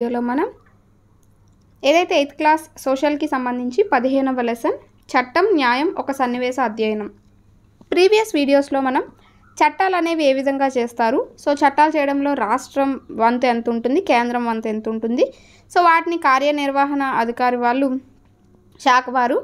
వీడియోలో మనం ఏదైతే ఎయిత్ క్లాస్ సోషల్కి సంబంధించి పదిహేనవ లెసన్ చట్టం న్యాయం ఒక సన్నివేశ అధ్యయనం ప్రీవియస్ వీడియోస్లో మనం చట్టాలు అనేవి ఏ విధంగా చేస్తారు సో చట్టాలు చేయడంలో రాష్ట్రం వంతు ఎంత ఉంటుంది కేంద్రం వంతు ఎంత ఉంటుంది సో వాటిని కార్యనిర్వహణ అధికారి వాళ్ళు శాఖ వారు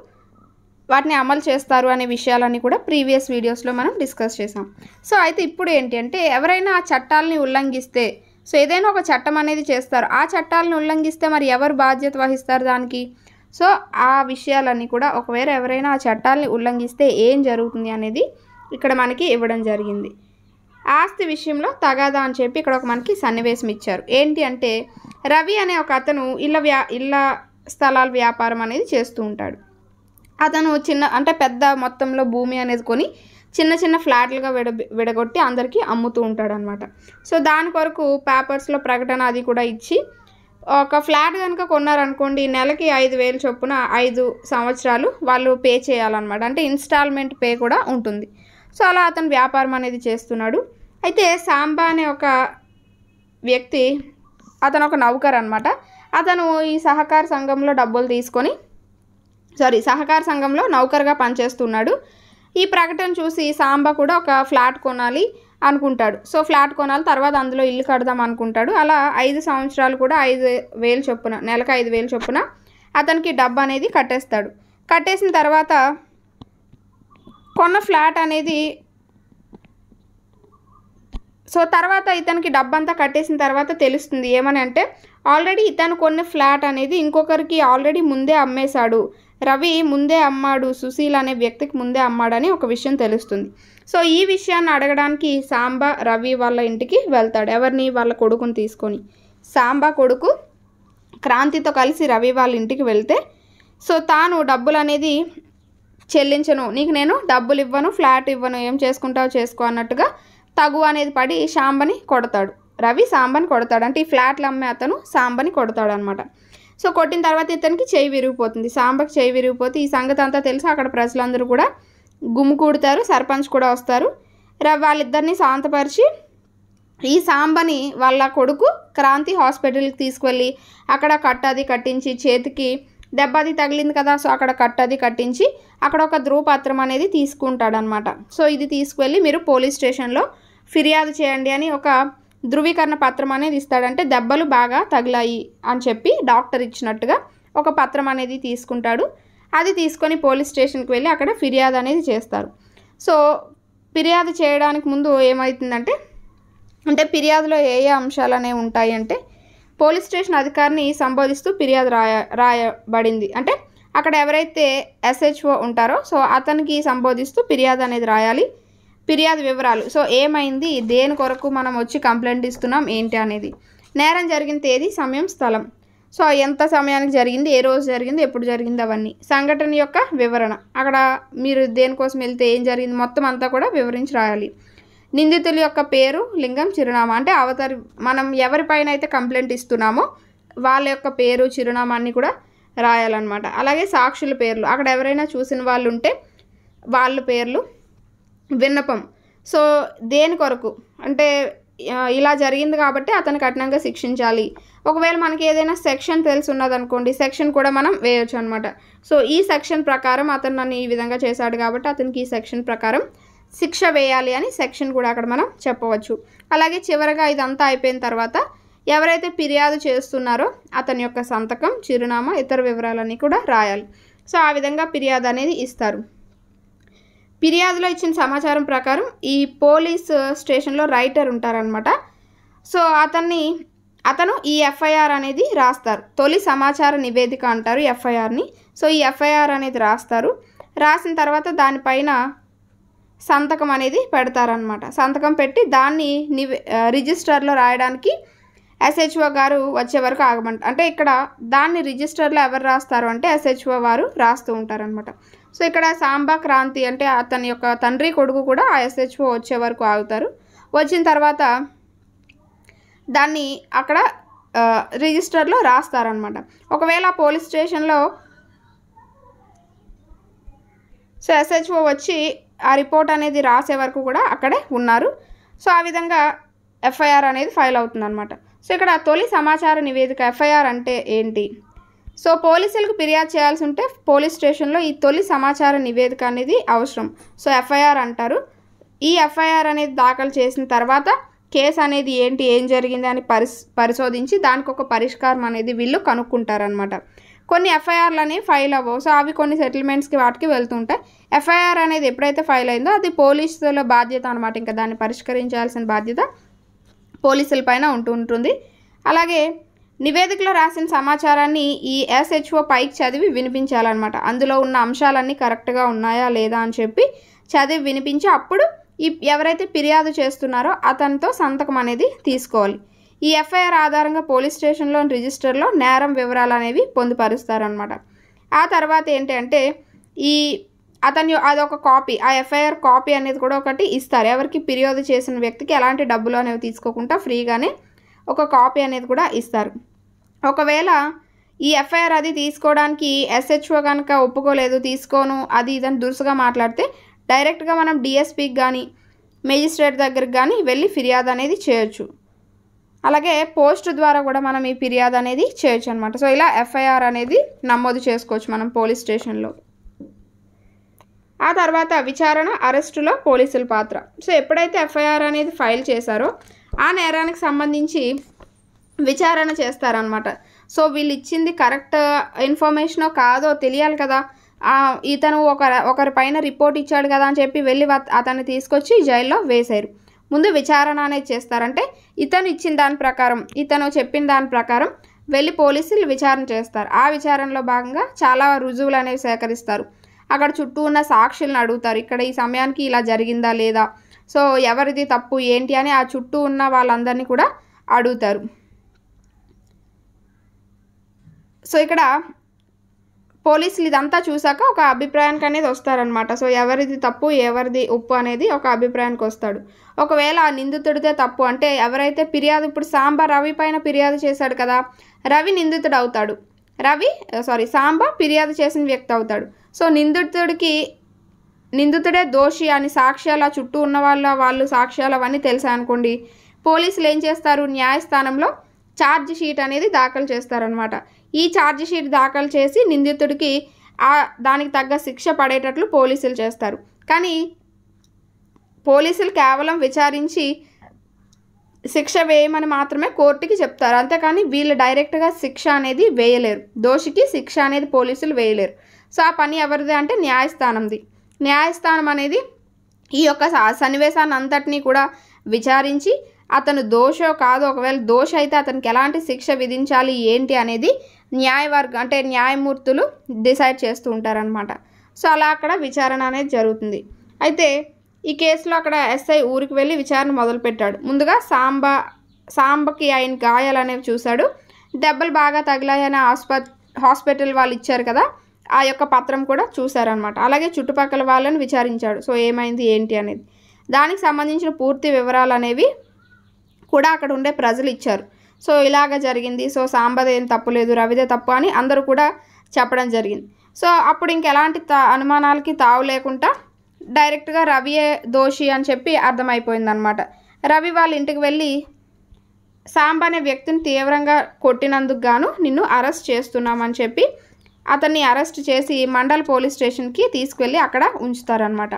వాటిని అమలు చేస్తారు అనే విషయాలన్నీ కూడా ప్రీవియస్ వీడియోస్లో మనం డిస్కస్ చేసాం సో అయితే ఇప్పుడు ఏంటి అంటే ఎవరైనా ఆ చట్టాలని ఉల్లంఘిస్తే సో ఏదైనా ఒక చట్టం అనేది చేస్తారు ఆ చట్టాలను ఉల్లంఘిస్తే మరి ఎవరు బాధ్యత వహిస్తారు దానికి సో ఆ విషయాలన్నీ కూడా ఒకవేళ ఎవరైనా ఆ చట్టాలని ఉల్లంఘిస్తే ఏం జరుగుతుంది అనేది ఇక్కడ మనకి ఇవ్వడం జరిగింది ఆస్తి విషయంలో తగాదా అని చెప్పి ఇక్కడ ఒక మనకి సన్నివేశం ఇచ్చారు ఏంటి అంటే రవి అనే ఒక అతను ఇళ్ళ వ్యా ఇళ్ళ స్థలాల వ్యాపారం అనేది చేస్తూ ఉంటాడు అతను చిన్న అంటే పెద్ద మొత్తంలో భూమి అనేది కొని చిన్న చిన్న ఫ్లాట్లుగా విడ విడగొట్టి అందరికీ అమ్ముతూ ఉంటాడనమాట సో దాని కొరకు పేపర్స్లో ప్రకటన అది కూడా ఇచ్చి ఒక ఫ్లాట్ కనుక కొన్నారనుకోండి నెలకి ఐదు వేలు చొప్పున ఐదు సంవత్సరాలు వాళ్ళు పే చేయాలన్నమాట అంటే ఇన్స్టాల్మెంట్ పే కూడా ఉంటుంది సో అలా అతను వ్యాపారం అనేది చేస్తున్నాడు అయితే సాంబా అనే ఒక వ్యక్తి అతను ఒక నౌకర్ అనమాట అతను ఈ సహకార సంఘంలో డబ్బులు తీసుకొని సారీ సహకార సంఘంలో నౌకర్గా పనిచేస్తున్నాడు ఈ ప్రకటన చూసి సాంబ కూడా ఒక ఫ్లాట్ కొనాలి అనుకుంటాడు సో ఫ్లాట్ కొనాలి తర్వాత అందులో ఇల్లు కడదాం అనుకుంటాడు అలా ఐదు సంవత్సరాలు కూడా ఐదు వేలు చొప్పున నెలకు ఐదు వేలు చొప్పున అతనికి డబ్బు అనేది కట్టేస్తాడు కట్టేసిన తర్వాత కొన్న ఫ్లాట్ అనేది సో తర్వాత ఇతనికి డబ్బంతా కట్టేసిన తర్వాత తెలుస్తుంది ఏమని అంటే ఆల్రెడీ ఇతను కొన్న ఫ్లాట్ అనేది ఇంకొకరికి ఆల్రెడీ ముందే అమ్మేశాడు రవి ముందే అమ్మాడు సుశీల్ అనే వ్యక్తికి ముందే అమ్మాడని ఒక విషయం తెలుస్తుంది సో ఈ విషయాన్ని అడగడానికి సాంబా రవి వాళ్ళ ఇంటికి వెళ్తాడు ఎవరిని వాళ్ళ కొడుకుని తీసుకొని సాంబా కొడుకు క్రాంతితో కలిసి రవి వాళ్ళ ఇంటికి వెళ్తే సో తాను డబ్బులు అనేది చెల్లించను నీకు నేను డబ్బులు ఇవ్వను ఫ్లాట్ ఇవ్వను ఏం చేసుకుంటావు చేసుకో అన్నట్టుగా తగు అనేది పడి సాంబని కొడతాడు రవి సాంబని కొడతాడు అంటే ఈ ఫ్లాట్లు అమ్మే అతను సాంబని కొడతాడు అనమాట సో కొట్టిన తర్వాత ఇతనికి చేయి విరిగిపోతుంది సాంబకి చేయి విరిగిపోతే ఈ సంగతి అంతా తెలిసి అక్కడ ప్రజలందరూ కూడా గుమ్ముకూడుతారు సర్పంచ్ కూడా వస్తారు వాళ్ళిద్దరిని శాంతపరిచి ఈ సాంబని వాళ్ళ కొడుకు క్రాంతి హాస్పిటల్కి తీసుకువెళ్ళి అక్కడ కట్టది అది కట్టించి చేతికి దెబ్బ అది తగిలింది కదా సో అక్కడ కట్టది అది కట్టించి అక్కడ ఒక ధ్రువపత్రం అనేది తీసుకుంటాడనమాట సో ఇది తీసుకువెళ్ళి మీరు పోలీస్ స్టేషన్లో ఫిర్యాదు చేయండి అని ఒక ధృవీకరణ పత్రం అనేది ఇస్తాడంటే దెబ్బలు బాగా తగిలాయి అని చెప్పి డాక్టర్ ఇచ్చినట్టుగా ఒక పత్రం అనేది తీసుకుంటాడు అది తీసుకొని పోలీస్ స్టేషన్కి వెళ్ళి అక్కడ ఫిర్యాదు అనేది చేస్తారు సో ఫిర్యాదు చేయడానికి ముందు ఏమవుతుందంటే అంటే ఫిర్యాదులో ఏ ఏ అంశాలు అనేవి ఉంటాయంటే పోలీస్ స్టేషన్ అధికారిని సంబోధిస్తూ ఫిర్యాదు రాయ రాయబడింది అంటే అక్కడ ఎవరైతే ఎస్హెచ్ఓ ఉంటారో సో అతనికి సంబోధిస్తూ ఫిర్యాదు అనేది రాయాలి ఫిర్యాదు వివరాలు సో ఏమైంది దేని కొరకు మనం వచ్చి కంప్లైంట్ ఇస్తున్నాం ఏంటి అనేది నేరం జరిగిన తేదీ సమయం స్థలం సో ఎంత సమయానికి జరిగింది ఏ రోజు జరిగింది ఎప్పుడు జరిగింది అవన్నీ సంఘటన యొక్క వివరణ అక్కడ మీరు దేనికోసం వెళ్తే ఏం జరిగింది మొత్తం అంతా కూడా వివరించి రాయాలి నిందితుల యొక్క పేరు లింగం చిరునామా అంటే అవతరి మనం ఎవరిపైన అయితే కంప్లైంట్ ఇస్తున్నామో వాళ్ళ యొక్క పేరు చిరునామా కూడా రాయాలన్నమాట అలాగే సాక్షుల పేర్లు అక్కడ ఎవరైనా చూసిన వాళ్ళు ఉంటే వాళ్ళ పేర్లు విన్నపం సో దేని కొరకు అంటే ఇలా జరిగింది కాబట్టి అతను కఠినంగా శిక్షించాలి ఒకవేళ మనకి ఏదైనా సెక్షన్ తెలిసి ఉన్నదనుకోండి సెక్షన్ కూడా మనం వేయొచ్చు అనమాట సో ఈ సెక్షన్ ప్రకారం అతను నన్ను ఈ విధంగా చేశాడు కాబట్టి అతనికి ఈ సెక్షన్ ప్రకారం శిక్ష వేయాలి అని సెక్షన్ కూడా అక్కడ మనం చెప్పవచ్చు అలాగే చివరగా ఇదంతా అయిపోయిన తర్వాత ఎవరైతే ఫిర్యాదు చేస్తున్నారో అతని యొక్క సంతకం చిరునామా ఇతర వివరాలన్నీ కూడా రాయాలి సో ఆ విధంగా ఫిర్యాదు అనేది ఇస్తారు ఫిర్యాదులో ఇచ్చిన సమాచారం ప్రకారం ఈ పోలీస్ స్టేషన్లో రైటర్ ఉంటారనమాట సో అతన్ని అతను ఈ ఎఫ్ఐఆర్ అనేది రాస్తారు తొలి సమాచార నివేదిక అంటారు ఎఫ్ఐఆర్ని సో ఈ ఎఫ్ఐఆర్ అనేది రాస్తారు రాసిన తర్వాత దానిపైన సంతకం అనేది పెడతారనమాట సంతకం పెట్టి దాన్ని నివే రిజిస్టర్లో రాయడానికి ఎస్హెచ్ఓ గారు వచ్చే వరకు ఆగమంట అంటే ఇక్కడ దాన్ని రిజిస్టర్లో ఎవరు రాస్తారు అంటే ఎస్హెచ్ఓ వారు రాస్తూ ఉంటారనమాట సో ఇక్కడ సాంబా క్రాంతి అంటే అతని యొక్క తండ్రి కొడుకు కూడా ఆ ఎస్హెచ్ఓ వచ్చే వరకు ఆగుతారు వచ్చిన తర్వాత దాన్ని అక్కడ రిజిస్టర్లో రాస్తారనమాట ఒకవేళ పోలీస్ స్టేషన్లో సో ఎస్హెచ్ఓ వచ్చి ఆ రిపోర్ట్ అనేది రాసే వరకు కూడా అక్కడే ఉన్నారు సో ఆ విధంగా ఎఫ్ఐఆర్ అనేది ఫైల్ అనమాట సో ఇక్కడ తొలి సమాచార నివేదిక ఎఫ్ఐఆర్ అంటే ఏంటి సో పోలీసులకు ఫిర్యాదు చేయాల్సి ఉంటే పోలీస్ స్టేషన్లో ఈ తొలి సమాచార నివేదిక అనేది అవసరం సో ఎఫ్ఐఆర్ అంటారు ఈ ఎఫ్ఐఆర్ అనేది దాఖలు చేసిన తర్వాత కేసు అనేది ఏంటి ఏం జరిగింది అని పరిశ్ పరిశోధించి దానికి ఒక పరిష్కారం అనేది వీళ్ళు కనుక్కుంటారనమాట కొన్ని ఎఫ్ఐఆర్లు అనేవి ఫైల్ అవ్వవు సో అవి కొన్ని సెటిల్మెంట్స్కి వాటికి వెళ్తుంటాయి ఎఫ్ఐఆర్ అనేది ఎప్పుడైతే ఫైల్ అయిందో అది పోలీసుల బాధ్యత అనమాట ఇంకా దాన్ని పరిష్కరించాల్సిన బాధ్యత పోలీసుల పైన ఉంటుంటుంది అలాగే నివేదికలో రాసిన సమాచారాన్ని ఈ ఎస్హెచ్ఓ పైకి చదివి వినిపించాలన్నమాట అందులో ఉన్న అంశాలన్నీ కరెక్ట్గా ఉన్నాయా లేదా అని చెప్పి చదివి వినిపించి అప్పుడు ఈ ఎవరైతే ఫిర్యాదు చేస్తున్నారో అతనితో సంతకం అనేది తీసుకోవాలి ఈ ఎఫ్ఐఆర్ ఆధారంగా పోలీస్ స్టేషన్లో రిజిస్టర్లో నేరం వివరాలు అనేవి పొందుపరుస్తారనమాట ఆ తర్వాత ఏంటంటే ఈ అతని అదొక కాపీ ఆ ఎఫ్ఐఆర్ కాపీ అనేది కూడా ఒకటి ఇస్తారు ఎవరికి ఫిర్యాదు చేసిన వ్యక్తికి ఎలాంటి డబ్బులు అనేవి తీసుకోకుండా ఫ్రీగానే ఒక కాపీ అనేది కూడా ఇస్తారు ఒకవేళ ఈ ఎఫ్ఐఆర్ అది తీసుకోవడానికి ఎస్హెచ్ఓ కనుక ఒప్పుకోలేదు తీసుకోను అది ఇదని దురుసుగా మాట్లాడితే డైరెక్ట్గా మనం డిఎస్పీకి కానీ మేజిస్ట్రేట్ దగ్గరికి కానీ వెళ్ళి ఫిర్యాదు అనేది చేయొచ్చు అలాగే పోస్ట్ ద్వారా కూడా మనం ఈ ఫిర్యాదు అనేది చేయొచ్చు అనమాట సో ఇలా ఎఫ్ఐఆర్ అనేది నమోదు చేసుకోవచ్చు మనం పోలీస్ స్టేషన్లో ఆ తర్వాత విచారణ అరెస్టులో పోలీసుల పాత్ర సో ఎప్పుడైతే ఎఫ్ఐఆర్ అనేది ఫైల్ చేశారో ఆ నేరానికి సంబంధించి విచారణ చేస్తారనమాట సో వీళ్ళు ఇచ్చింది కరెక్ట్ ఇన్ఫర్మేషనో కాదో తెలియాలి కదా ఇతను ఒక ఒకరి పైన రిపోర్ట్ ఇచ్చాడు కదా అని చెప్పి వెళ్ళి అతన్ని తీసుకొచ్చి జైల్లో వేశారు ముందు విచారణ అనేది చేస్తారంటే ఇతను ఇచ్చిన దాని ప్రకారం ఇతను చెప్పిన దాని ప్రకారం వెళ్ళి పోలీసులు విచారణ చేస్తారు ఆ విచారణలో భాగంగా చాలా రుజువులు అనేవి సేకరిస్తారు అక్కడ చుట్టూ ఉన్న సాక్షులను అడుగుతారు ఇక్కడ ఈ సమయానికి ఇలా జరిగిందా లేదా సో ఎవరిది తప్పు ఏంటి అని ఆ చుట్టూ ఉన్న వాళ్ళందరినీ కూడా అడుగుతారు సో ఇక్కడ పోలీసులు ఇదంతా చూశాక ఒక అభిప్రాయానికి అనేది వస్తారనమాట సో ఎవరిది తప్పు ఎవరిది ఉప్పు అనేది ఒక అభిప్రాయానికి వస్తాడు ఒకవేళ ఆ నిందితుడితే తప్పు అంటే ఎవరైతే ఫిర్యాదు ఇప్పుడు సాంబ రవి పైన ఫిర్యాదు చేశాడు కదా రవి నిందితుడు అవుతాడు రవి సారీ సాంబ ఫిర్యాదు చేసిన వ్యక్తి అవుతాడు సో నిందితుడికి నిందితుడే దోషి అని సాక్ష్యాల చుట్టూ ఉన్న వాళ్ళ వాళ్ళు సాక్ష్యాలు అవన్నీ తెలుసా అనుకోండి పోలీసులు ఏం చేస్తారు న్యాయస్థానంలో ఛార్జ్ షీట్ అనేది దాఖలు చేస్తారనమాట ఈ ఛార్జ్ షీట్ దాఖలు చేసి నిందితుడికి ఆ దానికి తగ్గ శిక్ష పడేటట్లు పోలీసులు చేస్తారు కానీ పోలీసులు కేవలం విచారించి శిక్ష వేయమని మాత్రమే కోర్టుకి చెప్తారు అంతేకాని వీళ్ళు డైరెక్ట్గా శిక్ష అనేది వేయలేరు దోషికి శిక్ష అనేది పోలీసులు వేయలేరు సో ఆ పని ఎవరిది అంటే న్యాయస్థానంది న్యాయస్థానం అనేది ఈ యొక్క సన్నివేశాన్ని అంతటినీ కూడా విచారించి అతను దోషో కాదు ఒకవేళ దోష అయితే అతనికి ఎలాంటి శిక్ష విధించాలి ఏంటి అనేది న్యాయవర్గం అంటే న్యాయమూర్తులు డిసైడ్ చేస్తూ ఉంటారనమాట సో అలా అక్కడ విచారణ అనేది జరుగుతుంది అయితే ఈ కేసులో అక్కడ ఎస్ఐ ఊరికి వెళ్ళి విచారణ మొదలుపెట్టాడు ముందుగా సాంబ సాంబకి ఆయన గాయాలు అనేవి చూశాడు దెబ్బలు బాగా తగిలాయని ఆస్ప హాస్పిటల్ వాళ్ళు ఇచ్చారు కదా ఆ యొక్క పత్రం కూడా చూశారనమాట అలాగే చుట్టుపక్కల వాళ్ళని విచారించాడు సో ఏమైంది ఏంటి అనేది దానికి సంబంధించిన పూర్తి వివరాలు అనేవి కూడా అక్కడ ఉండే ప్రజలు ఇచ్చారు సో ఇలాగ జరిగింది సో సాంబద ఏం తప్పులేదు రవిదే తప్పు అని అందరూ కూడా చెప్పడం జరిగింది సో అప్పుడు ఇంకెలాంటి తా అనుమానాలకి తావు లేకుండా డైరెక్ట్గా రవియే దోషి అని చెప్పి అర్థమైపోయింది అనమాట రవి వాళ్ళ ఇంటికి వెళ్ళి సాంబ అనే వ్యక్తిని తీవ్రంగా కొట్టినందుకు గాను నిన్ను అరెస్ట్ చేస్తున్నామని చెప్పి అతన్ని అరెస్ట్ చేసి మండల్ పోలీస్ స్టేషన్కి తీసుకెళ్ళి అక్కడ ఉంచుతారనమాట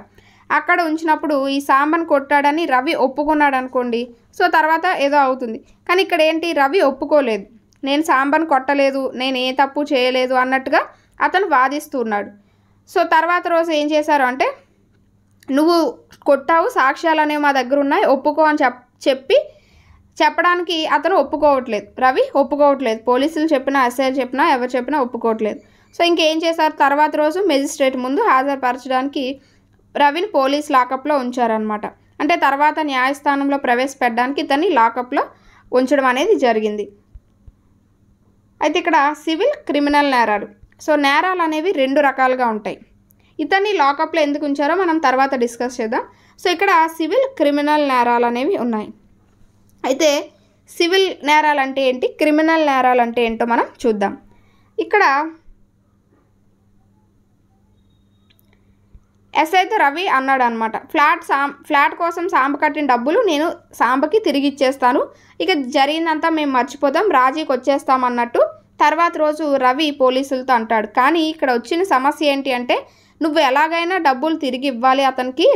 అక్కడ ఉంచినప్పుడు ఈ సాంబన్ కొట్టాడని రవి ఒప్పుకున్నాడు అనుకోండి సో తర్వాత ఏదో అవుతుంది కానీ ఇక్కడ ఏంటి రవి ఒప్పుకోలేదు నేను సాంబన్ కొట్టలేదు నేను ఏ తప్పు చేయలేదు అన్నట్టుగా అతను వాదిస్తున్నాడు సో తర్వాత రోజు ఏం చేశారు అంటే నువ్వు కొట్టావు సాక్ష్యాలు అనేవి మా దగ్గర ఉన్నాయి ఒప్పుకో అని చెప్పి చెప్పడానికి అతను ఒప్పుకోవట్లేదు రవి ఒప్పుకోవట్లేదు పోలీసులు చెప్పినా ఎస్ఐలు చెప్పినా ఎవరు చెప్పినా ఒప్పుకోవట్లేదు సో ఇంకేం చేశారు తర్వాత రోజు మెజిస్ట్రేట్ ముందు హాజరుపరచడానికి రవిని పోలీస్ లాకప్లో ఉంచారనమాట అంటే తర్వాత న్యాయస్థానంలో ప్రవేశపెట్టడానికి ఇతన్ని లాకప్లో ఉంచడం అనేది జరిగింది అయితే ఇక్కడ సివిల్ క్రిమినల్ నేరాలు సో నేరాలు అనేవి రెండు రకాలుగా ఉంటాయి ఇతన్ని లాకప్లో ఎందుకు ఉంచారో మనం తర్వాత డిస్కస్ చేద్దాం సో ఇక్కడ సివిల్ క్రిమినల్ నేరాలు అనేవి ఉన్నాయి అయితే సివిల్ నేరాలు అంటే ఏంటి క్రిమినల్ నేరాలు అంటే ఏంటో మనం చూద్దాం ఇక్కడ ఎస్ అయితే రవి అన్నాడు అనమాట ఫ్లాట్ సాం ఫ్లాట్ కోసం సాంబ కట్టిన డబ్బులు నేను సాంబకి తిరిగి ఇచ్చేస్తాను ఇక జరిగిందంతా మేము మర్చిపోదాం రాజీకి వచ్చేస్తామన్నట్టు తర్వాత రోజు రవి పోలీసులతో అంటాడు కానీ ఇక్కడ వచ్చిన సమస్య ఏంటి అంటే నువ్వు ఎలాగైనా డబ్బులు తిరిగి ఇవ్వాలి అతనికి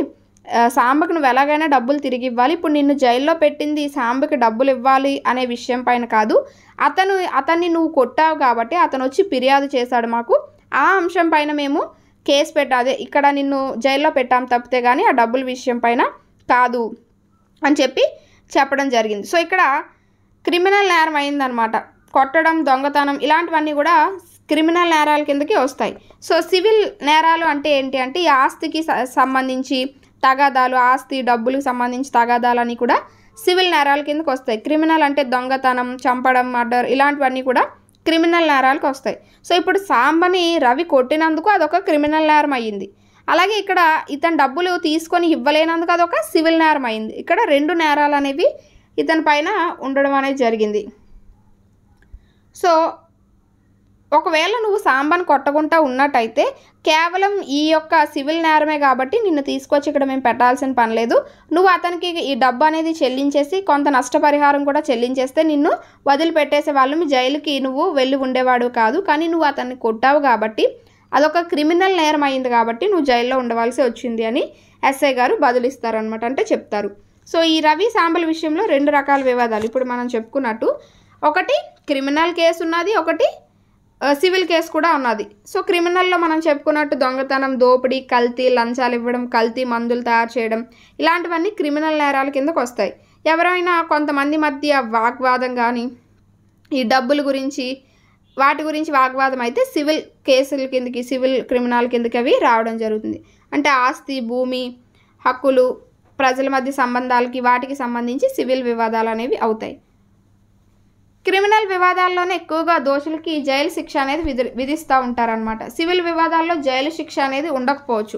సాంబకు నువ్వు ఎలాగైనా డబ్బులు తిరిగి ఇవ్వాలి ఇప్పుడు నిన్ను జైల్లో పెట్టింది సాంబకి డబ్బులు ఇవ్వాలి అనే విషయం పైన కాదు అతను అతన్ని నువ్వు కొట్టావు కాబట్టి అతను వచ్చి ఫిర్యాదు చేశాడు మాకు ఆ అంశం పైన మేము కేసు పెట్టా అదే ఇక్కడ నిన్ను జైల్లో పెట్టాం తప్పితే కానీ ఆ డబ్బుల విషయం పైన కాదు అని చెప్పి చెప్పడం జరిగింది సో ఇక్కడ క్రిమినల్ నేరం అయిందనమాట కొట్టడం దొంగతనం ఇలాంటివన్నీ కూడా క్రిమినల్ నేరాల కిందకి వస్తాయి సో సివిల్ నేరాలు అంటే ఏంటి అంటే ఈ ఆస్తికి సంబంధించి తగాదాలు ఆస్తి డబ్బులకు సంబంధించి తగాదాలు అని కూడా సివిల్ నేరాల కిందకి వస్తాయి క్రిమినల్ అంటే దొంగతనం చంపడం మర్డర్ ఇలాంటివన్నీ కూడా క్రిమినల్ నేరాలకు వస్తాయి సో ఇప్పుడు సాంబని రవి కొట్టినందుకు అదొక క్రిమినల్ నేరం అయ్యింది అలాగే ఇక్కడ ఇతను డబ్బులు తీసుకొని ఇవ్వలేనందుకు అదొక సివిల్ నేరం అయింది ఇక్కడ రెండు నేరాలు అనేవి ఇతని పైన ఉండడం అనేది జరిగింది సో ఒకవేళ నువ్వు సాంబాన్ కొట్టకుండా ఉన్నట్టయితే కేవలం ఈ యొక్క సివిల్ నేరమే కాబట్టి నిన్ను తీసుకొచ్చి ఇక్కడ మేము పెట్టాల్సిన పని లేదు నువ్వు అతనికి ఈ డబ్బు అనేది చెల్లించేసి కొంత నష్టపరిహారం కూడా చెల్లించేస్తే నిన్ను వదిలిపెట్టేసే వాళ్ళు మీ జైలుకి నువ్వు వెళ్ళి ఉండేవాడు కాదు కానీ నువ్వు అతన్ని కొట్టావు కాబట్టి అదొక క్రిమినల్ నేరం అయింది కాబట్టి నువ్వు జైల్లో ఉండవలసి వచ్చింది అని ఎస్ఐ గారు బదులిస్తారనమాట అంటే చెప్తారు సో ఈ రవి సాంబల్ విషయంలో రెండు రకాల వివాదాలు ఇప్పుడు మనం చెప్పుకున్నట్టు ఒకటి క్రిమినల్ కేసు ఉన్నది ఒకటి సివిల్ కేసు కూడా ఉన్నది సో క్రిమినల్లో మనం చెప్పుకున్నట్టు దొంగతనం దోపిడీ కల్తీ లంచాలు ఇవ్వడం కల్తీ మందులు తయారు చేయడం ఇలాంటివన్నీ క్రిమినల్ నేరాల కిందకు వస్తాయి ఎవరైనా కొంతమంది మధ్య వాగ్వాదం కానీ ఈ డబ్బుల గురించి వాటి గురించి వాగ్వాదం అయితే సివిల్ కేసుల కిందకి సివిల్ క్రిమినల్ కిందకి అవి రావడం జరుగుతుంది అంటే ఆస్తి భూమి హక్కులు ప్రజల మధ్య సంబంధాలకి వాటికి సంబంధించి సివిల్ వివాదాలు అనేవి అవుతాయి క్రిమినల్ వివాదాల్లోనే ఎక్కువగా దోషులకి జైలు శిక్ష అనేది విధి విధిస్తూ ఉంటారనమాట సివిల్ వివాదాల్లో జైలు శిక్ష అనేది ఉండకపోవచ్చు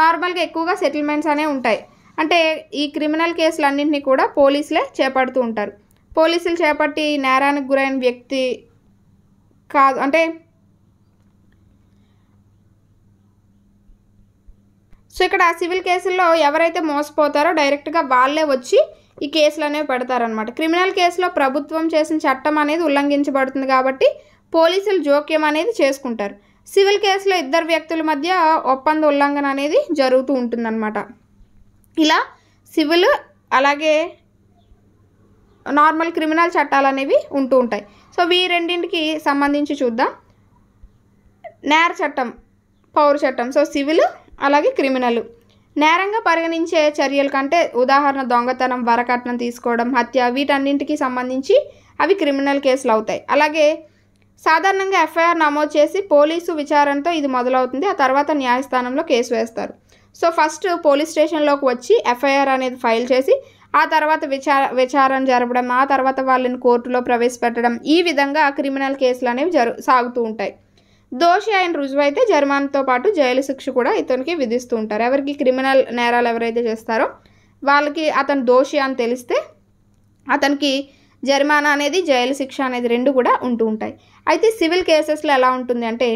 నార్మల్గా ఎక్కువగా సెటిల్మెంట్స్ అనేవి ఉంటాయి అంటే ఈ క్రిమినల్ కేసులు అన్నింటినీ కూడా పోలీసులే చేపడుతూ ఉంటారు పోలీసులు చేపట్టి నేరానికి గురైన వ్యక్తి కాదు అంటే సో ఇక్కడ సివిల్ కేసుల్లో ఎవరైతే మోసపోతారో డైరెక్ట్గా వాళ్ళే వచ్చి ఈ కేసులు అనేవి పెడతారనమాట క్రిమినల్ కేసులో ప్రభుత్వం చేసిన చట్టం అనేది ఉల్లంఘించబడుతుంది కాబట్టి పోలీసులు జోక్యం అనేది చేసుకుంటారు సివిల్ కేసులో ఇద్దరు వ్యక్తుల మధ్య ఒప్పంద ఉల్లంఘన అనేది జరుగుతూ ఉంటుందన్నమాట ఇలా సివిల్ అలాగే నార్మల్ క్రిమినల్ చట్టాలు అనేవి ఉంటూ ఉంటాయి సో వీ రెండింటికి సంబంధించి చూద్దాం నేర చట్టం పౌర చట్టం సో సివిల్ అలాగే క్రిమినల్ నేరంగా పరిగణించే చర్యల కంటే ఉదాహరణ దొంగతనం వరకట్నం తీసుకోవడం హత్య వీటన్నింటికి సంబంధించి అవి క్రిమినల్ కేసులు అవుతాయి అలాగే సాధారణంగా ఎఫ్ఐఆర్ నమోదు చేసి పోలీసు విచారణతో ఇది మొదలవుతుంది ఆ తర్వాత న్యాయస్థానంలో కేసు వేస్తారు సో ఫస్ట్ పోలీస్ స్టేషన్లోకి వచ్చి ఎఫ్ఐఆర్ అనేది ఫైల్ చేసి ఆ తర్వాత విచార విచారణ జరపడం ఆ తర్వాత వాళ్ళని కోర్టులో ప్రవేశపెట్టడం ఈ విధంగా క్రిమినల్ కేసులు అనేవి జరు సాగుతూ ఉంటాయి దోషి ఆయన రుజువైతే జర్మాన్తో పాటు జైలు శిక్ష కూడా ఇతనికి విధిస్తూ ఉంటారు ఎవరికి క్రిమినల్ నేరాలు ఎవరైతే చేస్తారో వాళ్ళకి అతను దోషి అని తెలిస్తే అతనికి జరిమానా అనేది జైలు శిక్ష అనేది రెండు కూడా ఉంటూ ఉంటాయి అయితే సివిల్ కేసెస్లో ఎలా ఉంటుంది అంటే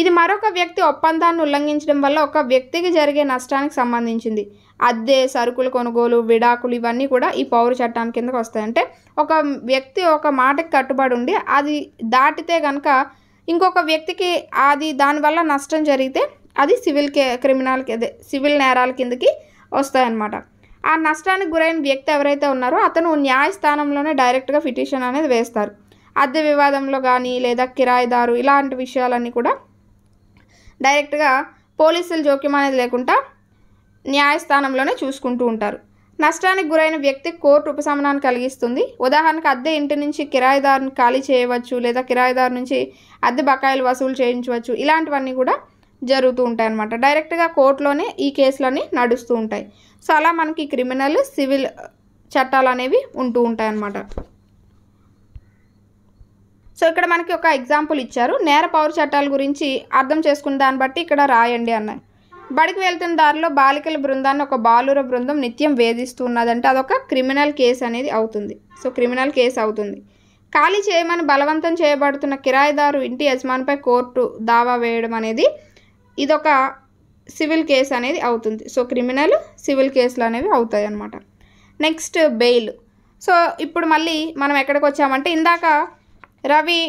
ఇది మరొక వ్యక్తి ఒప్పందాన్ని ఉల్లంఘించడం వల్ల ఒక వ్యక్తికి జరిగే నష్టానికి సంబంధించింది అద్దె సరుకులు కొనుగోలు విడాకులు ఇవన్నీ కూడా ఈ పౌర చట్టం కిందకు వస్తాయి అంటే ఒక వ్యక్తి ఒక మాటకి కట్టుబడి ఉండి అది దాటితే కనుక ఇంకొక వ్యక్తికి అది దానివల్ల నష్టం జరిగితే అది సివిల్ కే క్రిమినల్ అదే సివిల్ నేరాల కిందకి వస్తాయన్నమాట ఆ నష్టానికి గురైన వ్యక్తి ఎవరైతే ఉన్నారో అతను న్యాయస్థానంలోనే డైరెక్ట్గా పిటిషన్ అనేది వేస్తారు అద్దె వివాదంలో కానీ లేదా కిరాయిదారు ఇలాంటి విషయాలన్నీ కూడా డైరెక్ట్గా పోలీసుల జోక్యం అనేది లేకుండా న్యాయస్థానంలోనే చూసుకుంటూ ఉంటారు నష్టానికి గురైన వ్యక్తి కోర్టు ఉపశమనాన్ని కలిగిస్తుంది ఉదాహరణకు అద్దె ఇంటి నుంచి కిరాయిదారుని ఖాళీ చేయవచ్చు లేదా కిరాయిదారు నుంచి అద్దె బకాయిలు వసూలు చేయించవచ్చు ఇలాంటివన్నీ కూడా జరుగుతూ ఉంటాయి అన్నమాట డైరెక్ట్గా కోర్టులోనే ఈ కేసులన్నీ నడుస్తూ ఉంటాయి సో అలా మనకి క్రిమినల్ సివిల్ చట్టాలు అనేవి ఉంటూ ఉంటాయి అన్నమాట సో ఇక్కడ మనకి ఒక ఎగ్జాంపుల్ ఇచ్చారు నేర పౌర చట్టాల గురించి అర్థం చేసుకున్న దాన్ని బట్టి ఇక్కడ రాయండి అన్నారు బడికి వెళ్తున్న దారిలో బాలికల బృందాన్ని ఒక బాలుర బృందం నిత్యం వేధిస్తున్నదంటే అదొక క్రిమినల్ కేసు అనేది అవుతుంది సో క్రిమినల్ కేసు అవుతుంది ఖాళీ చేయమని బలవంతం చేయబడుతున్న కిరాయిదారు ఇంటి యజమానిపై కోర్టు దావా వేయడం అనేది ఇదొక సివిల్ కేసు అనేది అవుతుంది సో క్రిమినల్ సివిల్ కేసులు అనేవి అవుతాయి అన్నమాట నెక్స్ట్ బెయిల్ సో ఇప్పుడు మళ్ళీ మనం ఎక్కడికి వచ్చామంటే ఇందాక రవి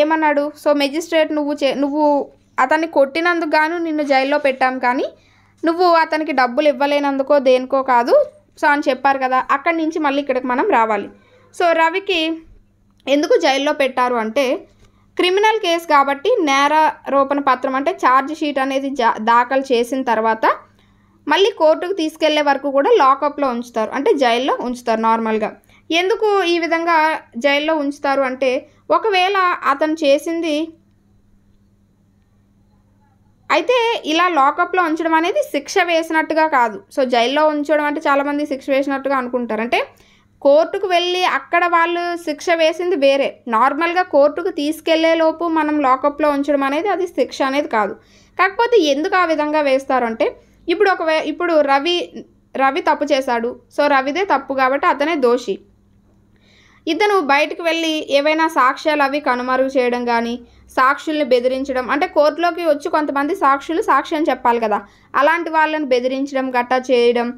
ఏమన్నాడు సో మెజిస్ట్రేట్ నువ్వు చే నువ్వు అతన్ని కొట్టినందుకు గాను నిన్ను జైల్లో పెట్టాం కానీ నువ్వు అతనికి డబ్బులు ఇవ్వలేనందుకో దేనికో కాదు సో అని చెప్పారు కదా అక్కడి నుంచి మళ్ళీ ఇక్కడికి మనం రావాలి సో రవికి ఎందుకు జైల్లో పెట్టారు అంటే క్రిమినల్ కేసు కాబట్టి నేరారోపణ పత్రం అంటే ఛార్జ్ షీట్ అనేది జా దాఖలు చేసిన తర్వాత మళ్ళీ కోర్టుకు తీసుకెళ్లే వరకు కూడా లాకప్లో ఉంచుతారు అంటే జైల్లో ఉంచుతారు నార్మల్గా ఎందుకు ఈ విధంగా జైల్లో ఉంచుతారు అంటే ఒకవేళ అతను చేసింది అయితే ఇలా లాకప్లో ఉంచడం అనేది శిక్ష వేసినట్టుగా కాదు సో జైల్లో ఉంచడం అంటే చాలామంది శిక్ష వేసినట్టుగా అనుకుంటారు అంటే కోర్టుకు వెళ్ళి అక్కడ వాళ్ళు శిక్ష వేసింది వేరే నార్మల్గా కోర్టుకు తీసుకెళ్లేలోపు మనం లాకప్లో ఉంచడం అనేది అది శిక్ష అనేది కాదు కాకపోతే ఎందుకు ఆ విధంగా వేస్తారంటే ఇప్పుడు ఒకవే ఇప్పుడు రవి రవి తప్పు చేశాడు సో రవిదే తప్పు కాబట్టి అతనే దోషి ఇతను బయటకు వెళ్ళి ఏవైనా సాక్ష్యాలు అవి కనుమరుగు చేయడం కానీ సాక్షుల్ని బెదిరించడం అంటే కోర్టులోకి వచ్చి కొంతమంది సాక్షులు సాక్ష్యం చెప్పాలి కదా అలాంటి వాళ్ళని బెదిరించడం గట్టా చేయడం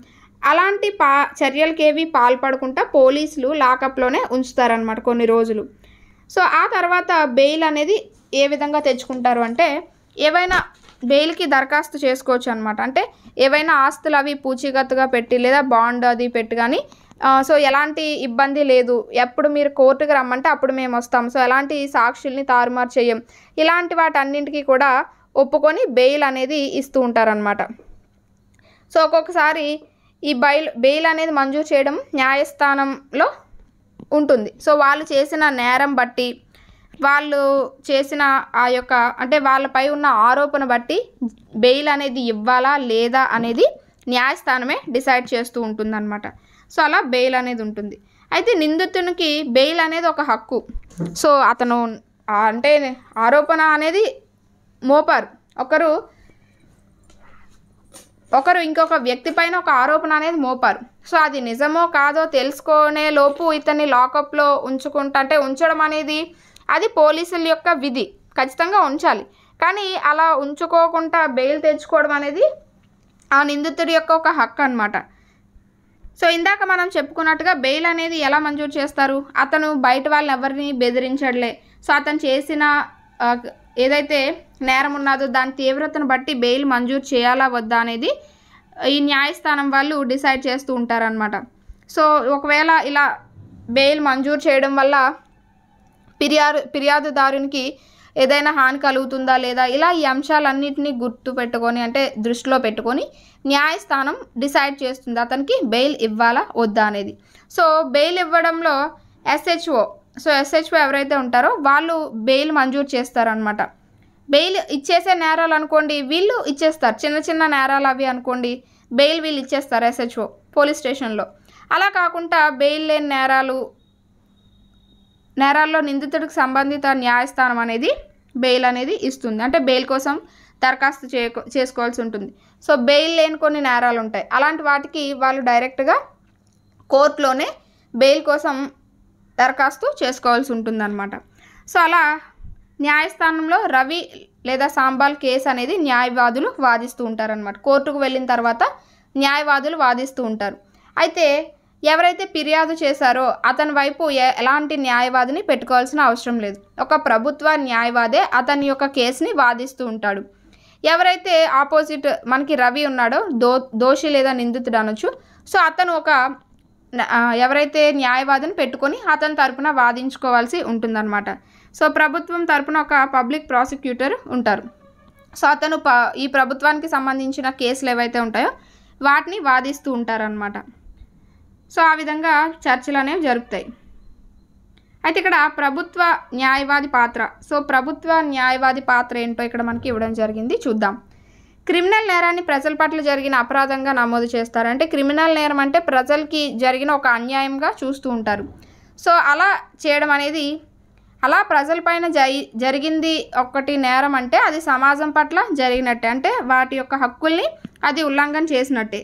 అలాంటి పా చర్యలకేవి పాల్పడకుండా పోలీసులు లాకప్లోనే ఉంచుతారనమాట కొన్ని రోజులు సో ఆ తర్వాత బెయిల్ అనేది ఏ విధంగా తెచ్చుకుంటారు అంటే ఏవైనా బెయిల్కి దరఖాస్తు చేసుకోవచ్చు అనమాట అంటే ఏవైనా ఆస్తులు అవి పూచీకత్తుగా పెట్టి లేదా బాండ్ అది పెట్టి కానీ సో ఎలాంటి ఇబ్బంది లేదు ఎప్పుడు మీరు కోర్టుకు రమ్మంటే అప్పుడు మేము వస్తాం సో ఎలాంటి సాక్షుల్ని తారుమారు చేయం ఇలాంటి వాటన్నింటికి కూడా ఒప్పుకొని బెయిల్ అనేది ఇస్తూ ఉంటారనమాట సో ఒక్కొక్కసారి ఈ బెయిల్ బెయిల్ అనేది మంజూరు చేయడం న్యాయస్థానంలో ఉంటుంది సో వాళ్ళు చేసిన నేరం బట్టి వాళ్ళు చేసిన ఆ యొక్క అంటే వాళ్ళపై ఉన్న ఆరోపణ బట్టి బెయిల్ అనేది ఇవ్వాలా లేదా అనేది న్యాయస్థానమే డిసైడ్ చేస్తూ ఉంటుందన్నమాట సో అలా బెయిల్ అనేది ఉంటుంది అయితే నిందితునికి బెయిల్ అనేది ఒక హక్కు సో అతను అంటే ఆరోపణ అనేది మోపారు ఒకరు ఒకరు ఇంకొక వ్యక్తి పైన ఒక ఆరోపణ అనేది మోపారు సో అది నిజమో కాదో తెలుసుకునే లోపు ఇతన్ని లాకప్లో ఉంచుకుంటా అంటే ఉంచడం అనేది అది పోలీసుల యొక్క విధి ఖచ్చితంగా ఉంచాలి కానీ అలా ఉంచుకోకుండా బెయిల్ తెచ్చుకోవడం అనేది ఆ నిందితుడి యొక్క ఒక హక్కు అనమాట సో ఇందాక మనం చెప్పుకున్నట్టుగా బెయిల్ అనేది ఎలా మంజూరు చేస్తారు అతను బయట వాళ్ళని ఎవరిని బెదిరించడలే సో అతను చేసిన ఏదైతే నేరం ఉన్నదో దాని తీవ్రతను బట్టి బెయిల్ మంజూరు చేయాలా వద్దా అనేది ఈ న్యాయస్థానం వాళ్ళు డిసైడ్ చేస్తూ ఉంటారనమాట సో ఒకవేళ ఇలా బెయిల్ మంజూరు చేయడం వల్ల ఫిర్యాదు ఫిర్యాదుదారునికి ఏదైనా హాని కలుగుతుందా లేదా ఇలా ఈ అంశాలన్నింటినీ గుర్తు పెట్టుకొని అంటే దృష్టిలో పెట్టుకొని న్యాయస్థానం డిసైడ్ చేస్తుంది అతనికి బెయిల్ ఇవ్వాలా వద్దా అనేది సో బెయిల్ ఇవ్వడంలో ఎస్హెచ్ఓ సో ఎస్హెచ్ఓ ఎవరైతే ఉంటారో వాళ్ళు బెయిల్ మంజూరు చేస్తారనమాట బెయిల్ ఇచ్చేసే నేరాలు అనుకోండి వీళ్ళు ఇచ్చేస్తారు చిన్న చిన్న నేరాలు అవి అనుకోండి బెయిల్ వీళ్ళు ఇచ్చేస్తారు ఎస్హెచ్ఓ పోలీస్ స్టేషన్లో అలా కాకుండా బెయిల్ లేని నేరాలు నేరాల్లో నిందితుడికి సంబంధిత న్యాయస్థానం అనేది బెయిల్ అనేది ఇస్తుంది అంటే బెయిల్ కోసం దరఖాస్తు చేసుకోవాల్సి ఉంటుంది సో బెయిల్ లేని కొన్ని నేరాలు ఉంటాయి అలాంటి వాటికి వాళ్ళు డైరెక్ట్గా కోర్టులోనే బెయిల్ కోసం దరఖాస్తు చేసుకోవాల్సి ఉంటుంది అనమాట సో అలా న్యాయస్థానంలో రవి లేదా సాంబాల్ కేసు అనేది న్యాయవాదులు వాదిస్తూ ఉంటారనమాట కోర్టుకు వెళ్ళిన తర్వాత న్యాయవాదులు వాదిస్తూ ఉంటారు అయితే ఎవరైతే ఫిర్యాదు చేశారో అతని వైపు ఎలాంటి న్యాయవాదిని పెట్టుకోవాల్సిన అవసరం లేదు ఒక ప్రభుత్వ న్యాయవాదే అతని యొక్క కేసుని వాదిస్తూ ఉంటాడు ఎవరైతే ఆపోజిట్ మనకి రవి ఉన్నాడో దో దోషి లేదా నిందితుడు అనొచ్చు సో అతను ఒక ఎవరైతే న్యాయవాదిని పెట్టుకొని అతని తరపున వాదించుకోవాల్సి ఉంటుందన్నమాట సో ప్రభుత్వం తరపున ఒక పబ్లిక్ ప్రాసిక్యూటర్ ఉంటారు సో అతను ప ఈ ప్రభుత్వానికి సంబంధించిన కేసులు ఏవైతే ఉంటాయో వాటిని వాదిస్తూ ఉంటారనమాట సో ఆ విధంగా చర్చలు అనేవి జరుగుతాయి అయితే ఇక్కడ ప్రభుత్వ న్యాయవాది పాత్ర సో ప్రభుత్వ న్యాయవాది పాత్ర ఏంటో ఇక్కడ మనకి ఇవ్వడం జరిగింది చూద్దాం క్రిమినల్ నేరాన్ని ప్రజల పట్ల జరిగిన అపరాధంగా నమోదు చేస్తారు అంటే క్రిమినల్ నేరం అంటే ప్రజలకి జరిగిన ఒక అన్యాయంగా చూస్తూ ఉంటారు సో అలా చేయడం అనేది అలా ప్రజల పైన జరిగింది ఒకటి నేరం అంటే అది సమాజం పట్ల జరిగినట్టే అంటే వాటి యొక్క హక్కుల్ని అది ఉల్లంఘన చేసినట్టే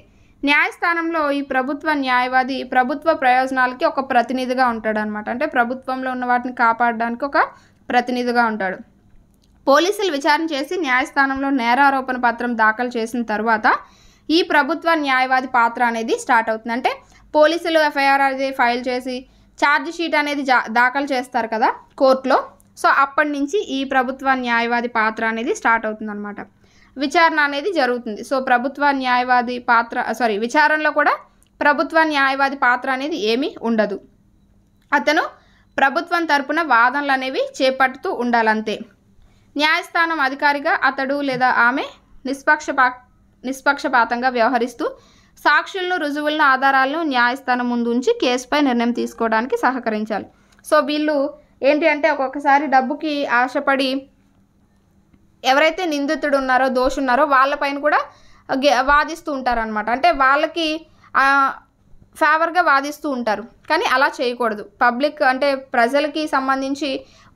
న్యాయస్థానంలో ఈ ప్రభుత్వ న్యాయవాది ప్రభుత్వ ప్రయోజనాలకి ఒక ప్రతినిధిగా ఉంటాడనమాట అంటే ప్రభుత్వంలో ఉన్న వాటిని కాపాడడానికి ఒక ప్రతినిధిగా ఉంటాడు పోలీసులు విచారణ చేసి న్యాయస్థానంలో నేరారోపణ పత్రం దాఖలు చేసిన తర్వాత ఈ ప్రభుత్వ న్యాయవాది పాత్ర అనేది స్టార్ట్ అవుతుంది అంటే పోలీసులు ఎఫ్ఐఆర్ అనేది ఫైల్ చేసి ఛార్జ్ షీట్ అనేది దాఖలు చేస్తారు కదా కోర్టులో సో అప్పటి నుంచి ఈ ప్రభుత్వ న్యాయవాది పాత్ర అనేది స్టార్ట్ అవుతుందన్నమాట విచారణ అనేది జరుగుతుంది సో ప్రభుత్వ న్యాయవాది పాత్ర సారీ విచారణలో కూడా ప్రభుత్వ న్యాయవాది పాత్ర అనేది ఏమీ ఉండదు అతను ప్రభుత్వం తరపున వాదనలు అనేవి చేపడుతూ ఉండాలంతే న్యాయస్థానం అధికారిగా అతడు లేదా ఆమె నిష్పక్షపా నిష్పక్షపాతంగా వ్యవహరిస్తూ సాక్షులను రుజువులను ఆధారాలను న్యాయస్థానం ముందు ఉంచి కేసుపై నిర్ణయం తీసుకోవడానికి సహకరించాలి సో వీళ్ళు ఏంటి అంటే ఒక్కొక్కసారి డబ్బుకి ఆశపడి ఎవరైతే నిందితుడు ఉన్నారో దోషు ఉన్నారో వాళ్ళపైన కూడా వాదిస్తూ ఉంటారనమాట అంటే వాళ్ళకి ఫేవర్గా వాదిస్తూ ఉంటారు కానీ అలా చేయకూడదు పబ్లిక్ అంటే ప్రజలకి సంబంధించి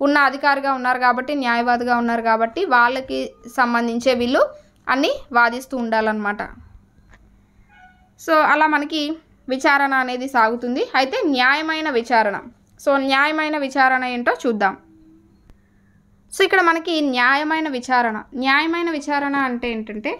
ఉన్న అధికారిగా ఉన్నారు కాబట్టి న్యాయవాదిగా ఉన్నారు కాబట్టి వాళ్ళకి సంబంధించే వీళ్ళు అన్నీ వాదిస్తూ ఉండాలన్నమాట సో అలా మనకి విచారణ అనేది సాగుతుంది అయితే న్యాయమైన విచారణ సో న్యాయమైన విచారణ ఏంటో చూద్దాం సో ఇక్కడ మనకి న్యాయమైన విచారణ న్యాయమైన విచారణ అంటే ఏంటంటే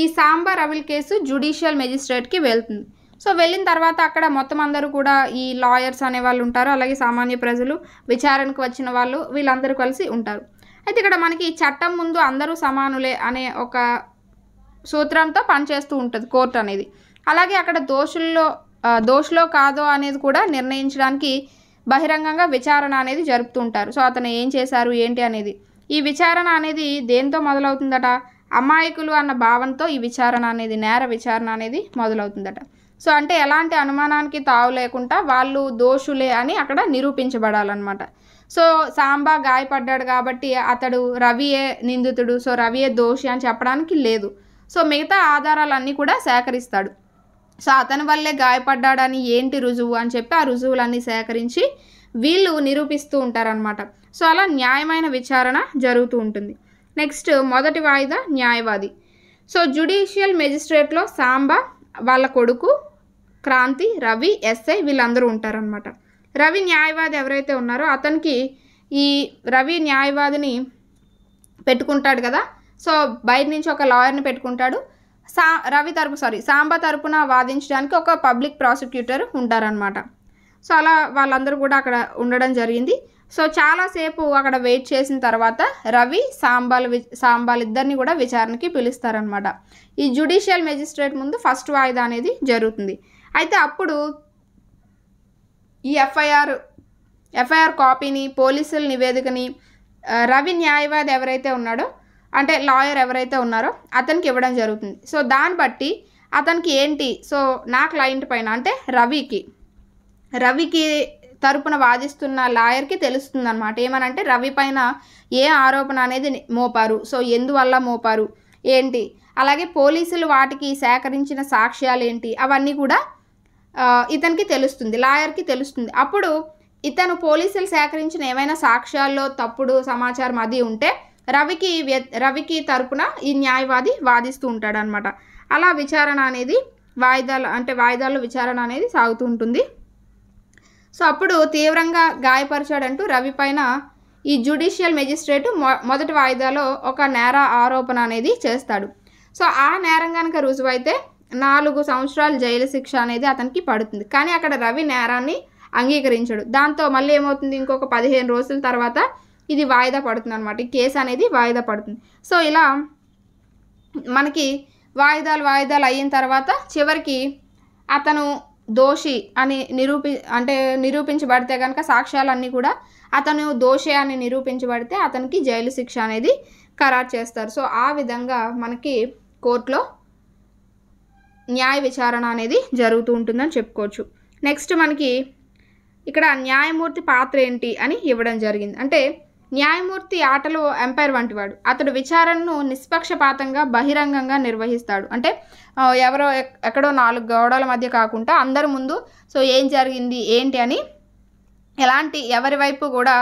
ఈ సాంబార్ అవిల్ కేసు జ్యుడిషియల్ మెజిస్ట్రేట్కి వెళ్తుంది సో వెళ్ళిన తర్వాత అక్కడ మొత్తం అందరూ కూడా ఈ లాయర్స్ అనే వాళ్ళు ఉంటారు అలాగే సామాన్య ప్రజలు విచారణకు వచ్చిన వాళ్ళు వీళ్ళందరూ కలిసి ఉంటారు అయితే ఇక్కడ మనకి చట్టం ముందు అందరూ సమానులే అనే ఒక సూత్రంతో పనిచేస్తూ ఉంటుంది కోర్టు అనేది అలాగే అక్కడ దోషుల్లో దోషులో కాదో అనేది కూడా నిర్ణయించడానికి బహిరంగంగా విచారణ అనేది జరుపుతుంటారు సో అతను ఏం చేశారు ఏంటి అనేది ఈ విచారణ అనేది దేంతో మొదలవుతుందట అమాయకులు అన్న భావంతో ఈ విచారణ అనేది నేర విచారణ అనేది మొదలవుతుందట సో అంటే ఎలాంటి అనుమానానికి తావు లేకుండా వాళ్ళు దోషులే అని అక్కడ నిరూపించబడాలన్నమాట సో సాంబా గాయపడ్డాడు కాబట్టి అతడు రవియే నిందితుడు సో రవియే దోషి అని చెప్పడానికి లేదు సో మిగతా ఆధారాలన్నీ కూడా సేకరిస్తాడు సో అతని వల్లే గాయపడ్డాడని ఏంటి రుజువు అని చెప్పి ఆ రుజువులన్నీ సేకరించి వీళ్ళు నిరూపిస్తూ ఉంటారనమాట సో అలా న్యాయమైన విచారణ జరుగుతూ ఉంటుంది నెక్స్ట్ మొదటి వాయిదా న్యాయవాది సో జుడిషియల్ మెజిస్ట్రేట్లో సాంబా వాళ్ళ కొడుకు క్రాంతి రవి ఎస్ఐ వీళ్ళందరూ ఉంటారనమాట రవి న్యాయవాది ఎవరైతే ఉన్నారో అతనికి ఈ రవి న్యాయవాదిని పెట్టుకుంటాడు కదా సో బయట నుంచి ఒక లాయర్ని పెట్టుకుంటాడు సా రవి తరపు సారీ సాంబ తరపున వాదించడానికి ఒక పబ్లిక్ ప్రాసిక్యూటర్ ఉంటారనమాట సో అలా వాళ్ళందరూ కూడా అక్కడ ఉండడం జరిగింది సో చాలాసేపు అక్కడ వెయిట్ చేసిన తర్వాత రవి సాంబాల్ వి సాంబాల్ ఇద్దరిని కూడా విచారణకి పిలుస్తారనమాట ఈ జ్యుడిషియల్ మెజిస్ట్రేట్ ముందు ఫస్ట్ వాయిదా అనేది జరుగుతుంది అయితే అప్పుడు ఈ ఎఫ్ఐఆర్ ఎఫ్ఐఆర్ కాపీని పోలీసుల నివేదికని రవి న్యాయవాది ఎవరైతే ఉన్నాడో అంటే లాయర్ ఎవరైతే ఉన్నారో అతనికి ఇవ్వడం జరుగుతుంది సో దాన్ని బట్టి అతనికి ఏంటి సో నా క్లయింట్ పైన అంటే రవికి రవికి తరపున వాదిస్తున్న లాయర్కి తెలుస్తుంది అనమాట ఏమనంటే రవి పైన ఏ ఆరోపణ అనేది మోపారు సో ఎందువల్ల మోపారు ఏంటి అలాగే పోలీసులు వాటికి సేకరించిన సాక్ష్యాలు ఏంటి అవన్నీ కూడా ఇతనికి తెలుస్తుంది లాయర్కి తెలుస్తుంది అప్పుడు ఇతను పోలీసులు సేకరించిన ఏమైనా సాక్ష్యాల్లో తప్పుడు సమాచారం అది ఉంటే రవికి రవికి తరపున ఈ న్యాయవాది వాదిస్తూ ఉంటాడనమాట అలా విచారణ అనేది వాయిదాలు అంటే వాయిదాల విచారణ అనేది సాగుతూ ఉంటుంది సో అప్పుడు తీవ్రంగా గాయపరిచాడంటూ రవి పైన ఈ జ్యుడిషియల్ మెజిస్ట్రేట్ మొదటి వాయిదాలో ఒక నేర ఆరోపణ అనేది చేస్తాడు సో ఆ నేరం కనుక రుజువైతే నాలుగు సంవత్సరాలు జైలు శిక్ష అనేది అతనికి పడుతుంది కానీ అక్కడ రవి నేరాన్ని అంగీకరించాడు దాంతో మళ్ళీ ఏమవుతుంది ఇంకొక పదిహేను రోజుల తర్వాత ఇది వాయిదా పడుతుంది అనమాట కేసు అనేది వాయిదా పడుతుంది సో ఇలా మనకి వాయిదాలు వాయిదాలు అయిన తర్వాత చివరికి అతను దోషి అని నిరూపి అంటే నిరూపించబడితే కనుక సాక్ష్యాలన్నీ కూడా అతను దోషే అని నిరూపించబడితే అతనికి జైలు శిక్ష అనేది ఖరారు చేస్తారు సో ఆ విధంగా మనకి కోర్టులో న్యాయ విచారణ అనేది జరుగుతూ ఉంటుందని చెప్పుకోవచ్చు నెక్స్ట్ మనకి ఇక్కడ న్యాయమూర్తి పాత్ర ఏంటి అని ఇవ్వడం జరిగింది అంటే న్యాయమూర్తి ఆటలో ఎంపైర్ వంటివాడు అతడు విచారణను నిష్పక్షపాతంగా బహిరంగంగా నిర్వహిస్తాడు అంటే ఎవరో ఎక్కడో నాలుగు గోడల మధ్య కాకుండా అందరి ముందు సో ఏం జరిగింది ఏంటి అని ఎలాంటి ఎవరి వైపు కూడా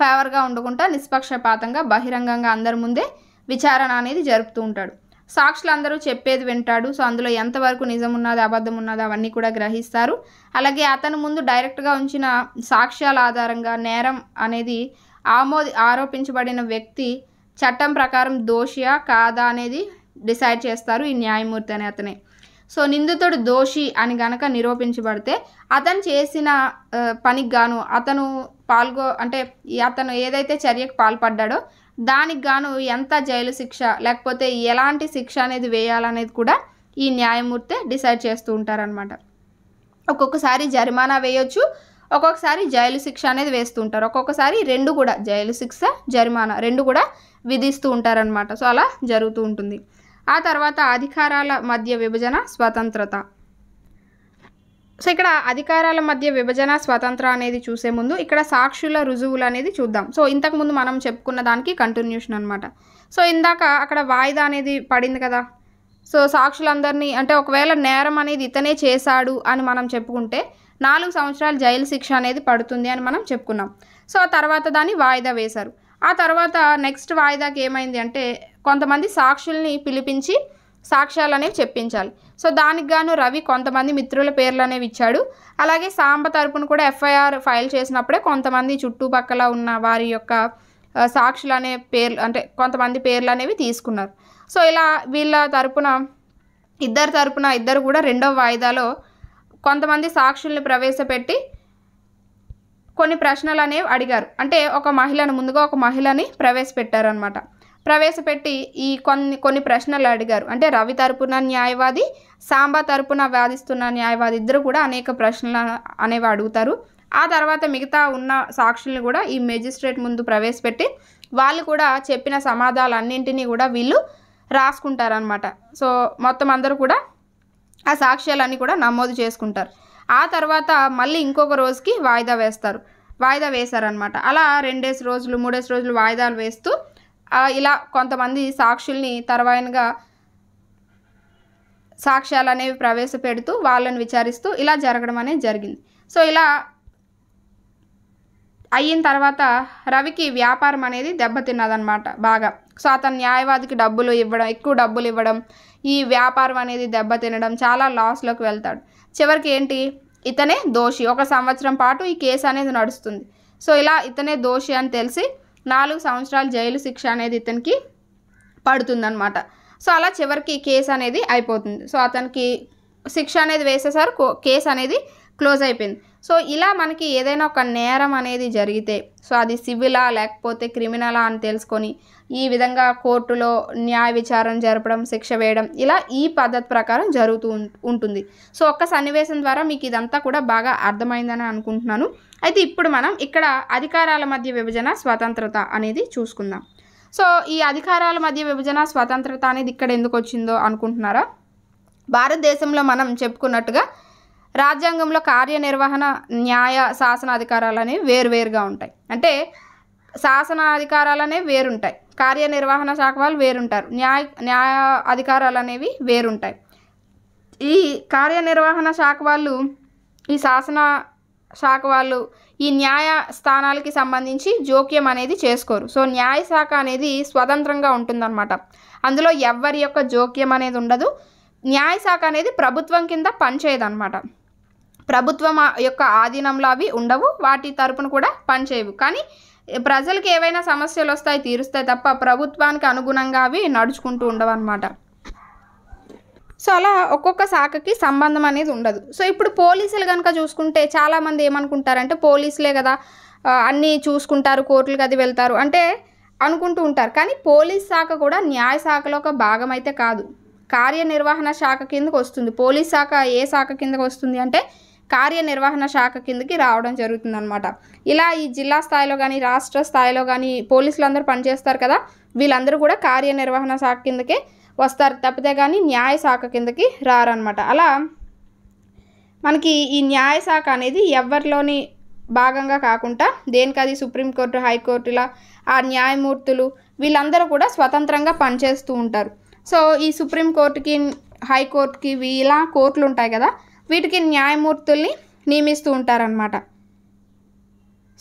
ఫేవర్గా ఉండకుండా నిష్పక్షపాతంగా బహిరంగంగా అందరి ముందే విచారణ అనేది జరుపుతూ ఉంటాడు సాక్షులందరూ చెప్పేది వింటాడు సో అందులో ఎంతవరకు నిజం ఉన్నది అబద్ధం ఉన్నది అవన్నీ కూడా గ్రహిస్తారు అలాగే అతని ముందు డైరెక్ట్గా ఉంచిన సాక్ష్యాల ఆధారంగా నేరం అనేది ఆమోది ఆరోపించబడిన వ్యక్తి చట్టం ప్రకారం దోషియా కాదా అనేది డిసైడ్ చేస్తారు ఈ న్యాయమూర్తి అనే అతనే సో నిందితుడు దోషి అని గనక నిరూపించబడితే అతను చేసిన పనికి గాను అతను పాల్గొ అంటే అతను ఏదైతే చర్యకు పాల్పడ్డాడో దానికి గాను ఎంత జైలు శిక్ష లేకపోతే ఎలాంటి శిక్ష అనేది వేయాలనేది కూడా ఈ న్యాయమూర్తే డిసైడ్ చేస్తూ ఉంటారనమాట ఒక్కొక్కసారి జరిమానా వేయొచ్చు ఒక్కొక్కసారి జైలు శిక్ష అనేది వేస్తూ ఉంటారు ఒక్కొక్కసారి రెండు కూడా జైలు శిక్ష జరిమానా రెండు కూడా విధిస్తూ ఉంటారనమాట సో అలా జరుగుతూ ఉంటుంది ఆ తర్వాత అధికారాల మధ్య విభజన స్వతంత్రత సో ఇక్కడ అధికారాల మధ్య విభజన స్వతంత్ర అనేది చూసే ముందు ఇక్కడ సాక్షుల రుజువులు అనేది చూద్దాం సో ఇంతకుముందు మనం చెప్పుకున్న దానికి కంటిన్యూషన్ అనమాట సో ఇందాక అక్కడ వాయిదా అనేది పడింది కదా సో సాక్షులందరినీ అంటే ఒకవేళ నేరం అనేది ఇతనే చేశాడు అని మనం చెప్పుకుంటే నాలుగు సంవత్సరాలు జైలు శిక్ష అనేది పడుతుంది అని మనం చెప్పుకున్నాం సో ఆ తర్వాత దాన్ని వాయిదా వేశారు ఆ తర్వాత నెక్స్ట్ వాయిదాకి ఏమైంది అంటే కొంతమంది సాక్షుల్ని పిలిపించి సాక్ష్యాలు అనేవి చెప్పించాలి సో దానికి గాను రవి కొంతమంది మిత్రుల పేర్లు అనేవి ఇచ్చాడు అలాగే సాంబ తరపున కూడా ఎఫ్ఐఆర్ ఫైల్ చేసినప్పుడే కొంతమంది చుట్టుపక్కల ఉన్న వారి యొక్క సాక్షులు అనే పేర్లు అంటే కొంతమంది పేర్లు అనేవి తీసుకున్నారు సో ఇలా వీళ్ళ తరపున ఇద్దరు తరపున ఇద్దరు కూడా రెండవ వాయిదాలో కొంతమంది సాక్షుల్ని ప్రవేశపెట్టి కొన్ని ప్రశ్నలు అనేవి అడిగారు అంటే ఒక మహిళను ముందుగా ఒక మహిళని ప్రవేశపెట్టారనమాట ప్రవేశపెట్టి ఈ కొన్ని కొన్ని ప్రశ్నలు అడిగారు అంటే రవి తరపున న్యాయవాది సాంబా తరపున వాదిస్తున్న న్యాయవాది ఇద్దరు కూడా అనేక ప్రశ్నలు అనేవి అడుగుతారు ఆ తర్వాత మిగతా ఉన్న సాక్షుల్ని కూడా ఈ మెజిస్ట్రేట్ ముందు ప్రవేశపెట్టి వాళ్ళు కూడా చెప్పిన సమాధానాలన్నింటినీ కూడా వీళ్ళు రాసుకుంటారనమాట సో మొత్తం అందరూ కూడా ఆ సాక్ష్యాలన్నీ కూడా నమోదు చేసుకుంటారు ఆ తర్వాత మళ్ళీ ఇంకొక రోజుకి వాయిదా వేస్తారు వాయిదా వేశారనమాట అలా రెండేసి రోజులు మూడేసి రోజులు వాయిదాలు వేస్తూ ఇలా కొంతమంది సాక్షుల్ని తర్వాయినగా సాక్ష్యాలు అనేవి ప్రవేశపెడుతూ వాళ్ళని విచారిస్తూ ఇలా జరగడం అనేది జరిగింది సో ఇలా అయిన తర్వాత రవికి వ్యాపారం అనేది దెబ్బతిన్నదనమాట బాగా సో అతను న్యాయవాదికి డబ్బులు ఇవ్వడం ఎక్కువ డబ్బులు ఇవ్వడం ఈ వ్యాపారం అనేది దెబ్బతినడం చాలా లాస్లోకి వెళ్తాడు చివరికి ఏంటి ఇతనే దోషి ఒక సంవత్సరం పాటు ఈ కేసు అనేది నడుస్తుంది సో ఇలా ఇతనే దోషి అని తెలిసి నాలుగు సంవత్సరాలు జైలు శిక్ష అనేది ఇతనికి పడుతుందనమాట సో అలా చివరికి కేసు అనేది అయిపోతుంది సో అతనికి శిక్ష అనేది వేసేసారు కేసు అనేది క్లోజ్ అయిపోయింది సో ఇలా మనకి ఏదైనా ఒక నేరం అనేది జరిగితే సో అది సివిలా లేకపోతే క్రిమినలా అని తెలుసుకొని ఈ విధంగా కోర్టులో న్యాయ విచారణ జరపడం శిక్ష వేయడం ఇలా ఈ పద్ధతి ప్రకారం జరుగుతూ ఉంటుంది సో ఒక్క సన్నివేశం ద్వారా మీకు ఇదంతా కూడా బాగా అర్థమైందని అనుకుంటున్నాను అయితే ఇప్పుడు మనం ఇక్కడ అధికారాల మధ్య విభజన స్వతంత్రత అనేది చూసుకుందాం సో ఈ అధికారాల మధ్య విభజన స్వతంత్రత అనేది ఇక్కడ ఎందుకు వచ్చిందో అనుకుంటున్నారా భారతదేశంలో మనం చెప్పుకున్నట్టుగా రాజ్యాంగంలో కార్యనిర్వహణ న్యాయ శాసన అధికారాలు అనేవి వేరువేరుగా ఉంటాయి అంటే శాసన అధికారాలు అనేవి వేరుంటాయి కార్యనిర్వహణ శాఖ వాళ్ళు వేరుంటారు న్యాయ న్యాయ అధికారాలు అనేవి వేరుంటాయి ఈ కార్యనిర్వహణ శాఖ వాళ్ళు ఈ శాసన శాఖ వాళ్ళు ఈ న్యాయ స్థానాలకి సంబంధించి జోక్యం అనేది చేసుకోరు సో న్యాయ శాఖ అనేది స్వతంత్రంగా ఉంటుందన్నమాట అందులో ఎవరి యొక్క జోక్యం అనేది ఉండదు న్యాయ శాఖ అనేది ప్రభుత్వం కింద పనిచేయదన్నమాట ప్రభుత్వం యొక్క ఆధీనంలో అవి ఉండవు వాటి తరపున కూడా పనిచేయవు కానీ ప్రజలకు ఏవైనా సమస్యలు వస్తాయి తీరుస్తాయి తప్ప ప్రభుత్వానికి అనుగుణంగా అవి నడుచుకుంటూ ఉండవు అనమాట సో అలా ఒక్కొక్క శాఖకి సంబంధం అనేది ఉండదు సో ఇప్పుడు పోలీసులు కనుక చూసుకుంటే చాలామంది ఏమనుకుంటారంటే పోలీసులే కదా అన్నీ చూసుకుంటారు కోర్టులకు అది వెళ్తారు అంటే అనుకుంటూ ఉంటారు కానీ పోలీస్ శాఖ కూడా న్యాయ శాఖలో ఒక భాగం అయితే కాదు కార్యనిర్వహణ శాఖ కిందకు వస్తుంది పోలీస్ శాఖ ఏ శాఖ కిందకు వస్తుంది అంటే కార్యనిర్వహణ శాఖ కిందకి రావడం జరుగుతుందనమాట ఇలా ఈ జిల్లా స్థాయిలో కానీ రాష్ట్ర స్థాయిలో కానీ పోలీసులు అందరూ పనిచేస్తారు కదా వీళ్ళందరూ కూడా కార్యనిర్వహణ శాఖ కిందకే వస్తారు తప్పితే కానీ న్యాయ శాఖ కిందకి రారనమాట అలా మనకి ఈ న్యాయ శాఖ అనేది ఎవరిలోని భాగంగా కాకుండా దేనికది సుప్రీంకోర్టు హైకోర్టుల ఆ న్యాయమూర్తులు వీళ్ళందరూ కూడా స్వతంత్రంగా పనిచేస్తూ ఉంటారు సో ఈ సుప్రీంకోర్టుకి హైకోర్టుకి ఇలా కోర్టులు ఉంటాయి కదా వీటికి న్యాయమూర్తుల్ని నియమిస్తూ ఉంటారనమాట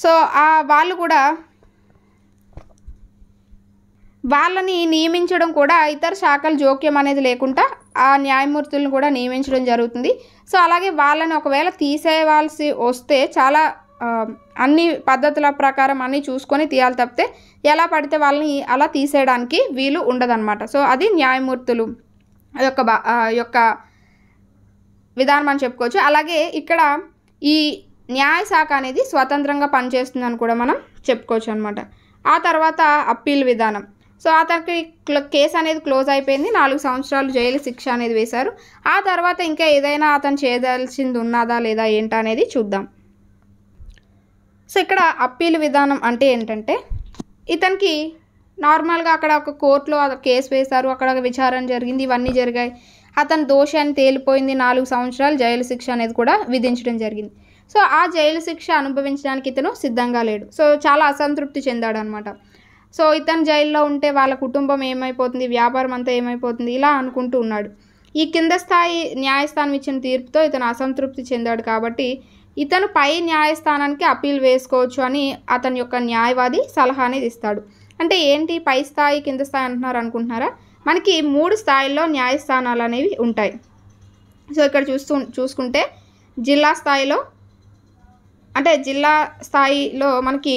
సో ఆ వాళ్ళు కూడా వాళ్ళని నియమించడం కూడా ఇతర శాఖలు జోక్యం అనేది లేకుండా ఆ న్యాయమూర్తులను కూడా నియమించడం జరుగుతుంది సో అలాగే వాళ్ళని ఒకవేళ తీసేయవలసి వస్తే చాలా అన్ని పద్ధతుల ప్రకారం అన్నీ చూసుకొని తీయాలి తప్పితే ఎలా పడితే వాళ్ళని అలా తీసేయడానికి వీలు ఉండదన్నమాట సో అది న్యాయమూర్తులు యొక్క యొక్క విధానం అని చెప్పుకోవచ్చు అలాగే ఇక్కడ ఈ న్యాయశాఖ అనేది స్వతంత్రంగా పనిచేస్తుందని కూడా మనం చెప్పుకోవచ్చు అనమాట ఆ తర్వాత అప్పీల్ విధానం సో అతనికి కేసు అనేది క్లోజ్ అయిపోయింది నాలుగు సంవత్సరాలు జైలు శిక్ష అనేది వేశారు ఆ తర్వాత ఇంకా ఏదైనా అతను చేయదలసింది ఉన్నదా లేదా ఏంటా అనేది చూద్దాం సో ఇక్కడ అప్పీల్ విధానం అంటే ఏంటంటే ఇతనికి నార్మల్గా అక్కడ ఒక కోర్టులో కేసు వేశారు అక్కడ విచారణ జరిగింది ఇవన్నీ జరిగాయి అతను దోషాన్ని తేలిపోయింది నాలుగు సంవత్సరాలు జైలు శిక్ష అనేది కూడా విధించడం జరిగింది సో ఆ జైలు శిక్ష అనుభవించడానికి ఇతను సిద్ధంగా లేడు సో చాలా అసంతృప్తి చెందాడు అనమాట సో ఇతను జైల్లో ఉంటే వాళ్ళ కుటుంబం ఏమైపోతుంది వ్యాపారం అంతా ఏమైపోతుంది ఇలా అనుకుంటూ ఉన్నాడు ఈ కింద స్థాయి న్యాయస్థానం ఇచ్చిన తీర్పుతో ఇతను అసంతృప్తి చెందాడు కాబట్టి ఇతను పై న్యాయస్థానానికి అప్పీల్ వేసుకోవచ్చు అని అతని యొక్క న్యాయవాది సలహా అనేది ఇస్తాడు అంటే ఏంటి పై స్థాయి కింద స్థాయి అంటున్నారు అనుకుంటున్నారా మనకి మూడు స్థాయిల్లో న్యాయస్థానాలు అనేవి ఉంటాయి సో ఇక్కడ చూస్తూ చూసుకుంటే జిల్లా స్థాయిలో అంటే జిల్లా స్థాయిలో మనకి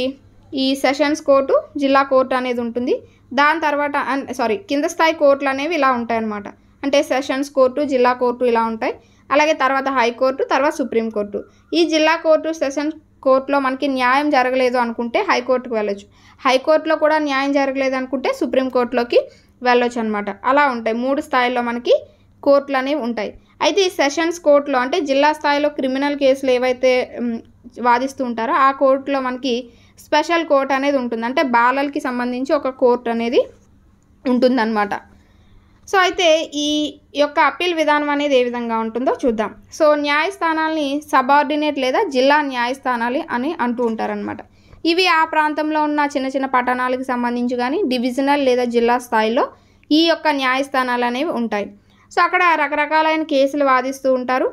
ఈ సెషన్స్ కోర్టు జిల్లా కోర్టు అనేది ఉంటుంది దాని తర్వాత సారీ కింద స్థాయి కోర్టులు అనేవి ఇలా ఉంటాయన్నమాట అంటే సెషన్స్ కోర్టు జిల్లా కోర్టు ఇలా ఉంటాయి అలాగే తర్వాత హైకోర్టు తర్వాత సుప్రీంకోర్టు ఈ జిల్లా కోర్టు సెషన్స్ కోర్టులో మనకి న్యాయం జరగలేదు అనుకుంటే హైకోర్టుకు వెళ్ళచ్చు హైకోర్టులో కూడా న్యాయం జరగలేదు అనుకుంటే సుప్రీంకోర్టులోకి వెళ్ళొచ్చు అనమాట అలా ఉంటాయి మూడు స్థాయిలో మనకి కోర్టులు అనేవి ఉంటాయి అయితే ఈ సెషన్స్ కోర్టులో అంటే జిల్లా స్థాయిలో క్రిమినల్ కేసులు ఏవైతే వాదిస్తూ ఉంటారో ఆ కోర్టులో మనకి స్పెషల్ కోర్ట్ అనేది ఉంటుంది అంటే బాలలకి సంబంధించి ఒక కోర్ట్ అనేది ఉంటుందన్నమాట సో అయితే ఈ యొక్క అప్పీల్ విధానం అనేది ఏ విధంగా ఉంటుందో చూద్దాం సో న్యాయస్థానాల్ని సబార్డినేట్ లేదా జిల్లా న్యాయస్థానాలు అని అంటూ ఉంటారనమాట ఇవి ఆ ప్రాంతంలో ఉన్న చిన్న చిన్న పట్టణాలకు సంబంధించి కానీ డివిజనల్ లేదా జిల్లా స్థాయిలో ఈ యొక్క న్యాయస్థానాలు అనేవి ఉంటాయి సో అక్కడ రకరకాలైన కేసులు వాదిస్తూ ఉంటారు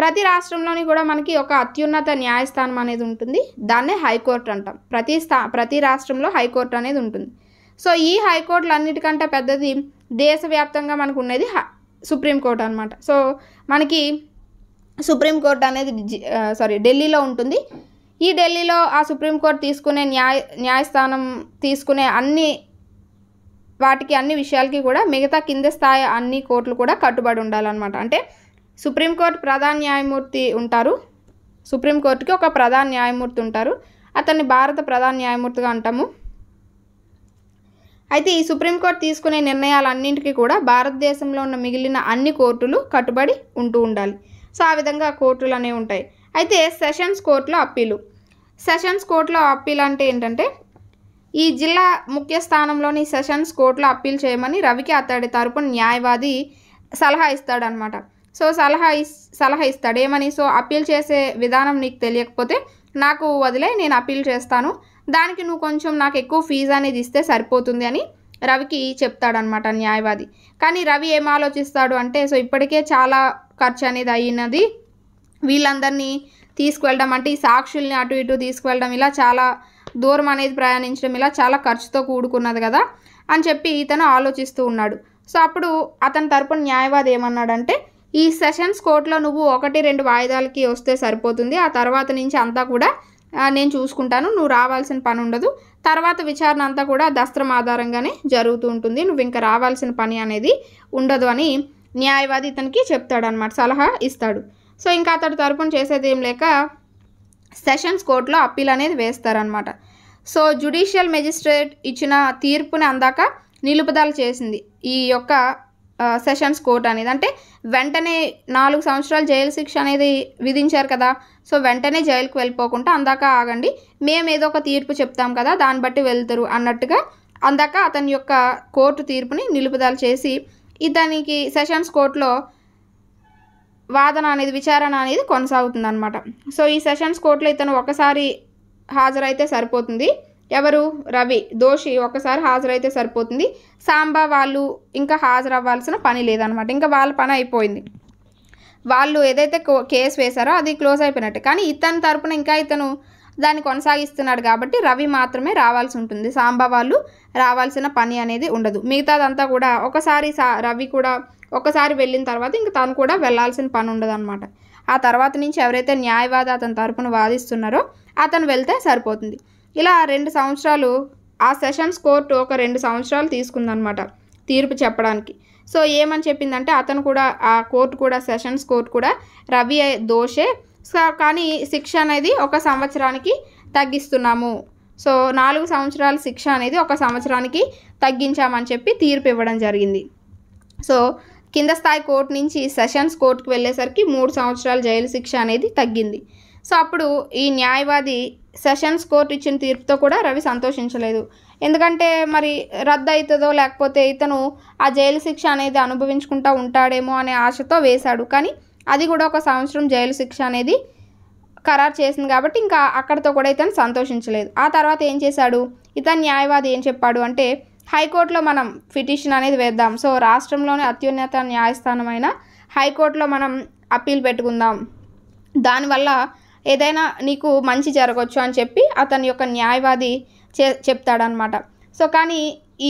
ప్రతి రాష్ట్రంలోని కూడా మనకి ఒక అత్యున్నత న్యాయస్థానం అనేది ఉంటుంది దాన్నే హైకోర్టు అంటాం ప్రతి స్థా ప్రతి రాష్ట్రంలో హైకోర్టు అనేది ఉంటుంది సో ఈ హైకోర్టులు అన్నిటికంటే పెద్దది దేశవ్యాప్తంగా మనకు ఉండేది సుప్రీంకోర్టు అనమాట సో మనకి సుప్రీంకోర్టు అనేది సారీ ఢిల్లీలో ఉంటుంది ఈ ఢిల్లీలో ఆ సుప్రీంకోర్టు తీసుకునే న్యాయ న్యాయస్థానం తీసుకునే అన్ని వాటికి అన్ని విషయాలకి కూడా మిగతా కింద స్థాయి అన్ని కోర్టులు కూడా కట్టుబడి ఉండాలన్నమాట అంటే సుప్రీంకోర్టు ప్రధాన న్యాయమూర్తి ఉంటారు సుప్రీంకోర్టుకి ఒక ప్రధాన న్యాయమూర్తి ఉంటారు అతన్ని భారత ప్రధాన న్యాయమూర్తిగా అంటాము అయితే ఈ సుప్రీంకోర్టు తీసుకునే నిర్ణయాలన్నింటికీ కూడా భారతదేశంలో ఉన్న మిగిలిన అన్ని కోర్టులు కట్టుబడి ఉంటూ ఉండాలి సో ఆ విధంగా కోర్టులు అనేవి ఉంటాయి అయితే సెషన్స్ కోర్టులో అప్పీలు సెషన్స్ కోర్టులో అప్పీల్ అంటే ఏంటంటే ఈ జిల్లా ముఖ్య స్థానంలోని సెషన్స్ కోర్టులో అప్పీల్ చేయమని రవికి అతడి తరపున న్యాయవాది సలహా ఇస్తాడనమాట సో సలహా ఇస్ సలహా ఇస్తాడు ఏమని సో అప్పీల్ చేసే విధానం నీకు తెలియకపోతే నాకు వదిలే నేను అప్పీల్ చేస్తాను దానికి నువ్వు కొంచెం నాకు ఎక్కువ ఫీజు అనేది ఇస్తే సరిపోతుంది అని రవికి చెప్తాడనమాట న్యాయవాది కానీ రవి ఏం ఆలోచిస్తాడు అంటే సో ఇప్పటికే చాలా ఖర్చు అనేది అయినది వీళ్ళందరినీ తీసుకువెళ్ళడం అంటే ఈ సాక్షుల్ని అటు ఇటు తీసుకువెళ్ళడం ఇలా చాలా దూరం అనేది ప్రయాణించడం ఇలా చాలా ఖర్చుతో కూడుకున్నది కదా అని చెప్పి ఇతను ఆలోచిస్తూ ఉన్నాడు సో అప్పుడు అతని తరపున న్యాయవాది ఏమన్నాడంటే ఈ సెషన్స్ కోర్టులో నువ్వు ఒకటి రెండు వాయిదాలకి వస్తే సరిపోతుంది ఆ తర్వాత నుంచి అంతా కూడా నేను చూసుకుంటాను నువ్వు రావాల్సిన పని ఉండదు తర్వాత విచారణ అంతా కూడా దస్త్రం ఆధారంగానే జరుగుతూ ఉంటుంది నువ్వు ఇంకా రావాల్సిన పని అనేది ఉండదు అని న్యాయవాది ఇతనికి చెప్తాడనమాట సలహా ఇస్తాడు సో ఇంకా అతడు తరపున చేసేది ఏం లేక సెషన్స్ కోర్టులో అప్పీల్ అనేది వేస్తారనమాట సో జుడిషియల్ మెజిస్ట్రేట్ ఇచ్చిన తీర్పుని అందాక నిలుపుదల చేసింది ఈ యొక్క సెషన్స్ కోర్ట్ అనేది అంటే వెంటనే నాలుగు సంవత్సరాలు జైలు శిక్ష అనేది విధించారు కదా సో వెంటనే జైలుకు వెళ్ళిపోకుండా అందాక ఆగండి మేము ఏదో ఒక తీర్పు చెప్తాం కదా దాన్ని బట్టి వెళ్తారు అన్నట్టుగా అందాక అతని యొక్క కోర్టు తీర్పుని నిలుపుదల చేసి ఇతనికి సెషన్స్ కోర్టులో వాదన అనేది విచారణ అనేది కొనసాగుతుందన్నమాట సో ఈ సెషన్స్ కోర్టులో ఇతను ఒకసారి హాజరైతే సరిపోతుంది ఎవరు రవి దోషి ఒకసారి హాజరైతే సరిపోతుంది సాంబా వాళ్ళు ఇంకా హాజరవ్వాల్సిన పని లేదనమాట ఇంకా వాళ్ళ పని అయిపోయింది వాళ్ళు ఏదైతే కేసు వేశారో అది క్లోజ్ అయిపోయినట్టు కానీ ఇతని తరపున ఇంకా ఇతను దాన్ని కొనసాగిస్తున్నాడు కాబట్టి రవి మాత్రమే రావాల్సి ఉంటుంది సాంబా వాళ్ళు రావాల్సిన పని అనేది ఉండదు మిగతాదంతా కూడా ఒకసారి రవి కూడా ఒకసారి వెళ్ళిన తర్వాత ఇంక తను కూడా వెళ్లాల్సిన పని ఉండదన్నమాట ఆ తర్వాత నుంచి ఎవరైతే న్యాయవాది అతని తరపున వాదిస్తున్నారో అతను వెళ్తే సరిపోతుంది ఇలా రెండు సంవత్సరాలు ఆ సెషన్స్ కోర్టు ఒక రెండు సంవత్సరాలు తీసుకుందనమాట తీర్పు చెప్పడానికి సో ఏమని చెప్పిందంటే అతను కూడా ఆ కోర్టు కూడా సెషన్స్ కోర్టు కూడా రవి దోషే కానీ శిక్ష అనేది ఒక సంవత్సరానికి తగ్గిస్తున్నాము సో నాలుగు సంవత్సరాల శిక్ష అనేది ఒక సంవత్సరానికి తగ్గించామని చెప్పి తీర్పు ఇవ్వడం జరిగింది సో కింద స్థాయి కోర్టు నుంచి సెషన్స్ కోర్టుకు వెళ్ళేసరికి మూడు సంవత్సరాలు జైలు శిక్ష అనేది తగ్గింది సో అప్పుడు ఈ న్యాయవాది సెషన్స్ కోర్టు ఇచ్చిన తీర్పుతో కూడా రవి సంతోషించలేదు ఎందుకంటే మరి రద్దు అవుతుందో లేకపోతే ఇతను ఆ జైలు శిక్ష అనేది అనుభవించుకుంటూ ఉంటాడేమో అనే ఆశతో వేశాడు కానీ అది కూడా ఒక సంవత్సరం జైలు శిక్ష అనేది ఖరారు చేసింది కాబట్టి ఇంకా అక్కడితో కూడా ఇతను సంతోషించలేదు ఆ తర్వాత ఏం చేశాడు ఇతను న్యాయవాది ఏం చెప్పాడు అంటే హైకోర్టులో మనం పిటిషన్ అనేది వేద్దాం సో రాష్ట్రంలోని అత్యున్నత న్యాయస్థానమైన హైకోర్టులో మనం అప్పీల్ పెట్టుకుందాం దానివల్ల ఏదైనా నీకు మంచి జరగవచ్చు అని చెప్పి అతని యొక్క న్యాయవాది చే చెప్తాడనమాట సో కానీ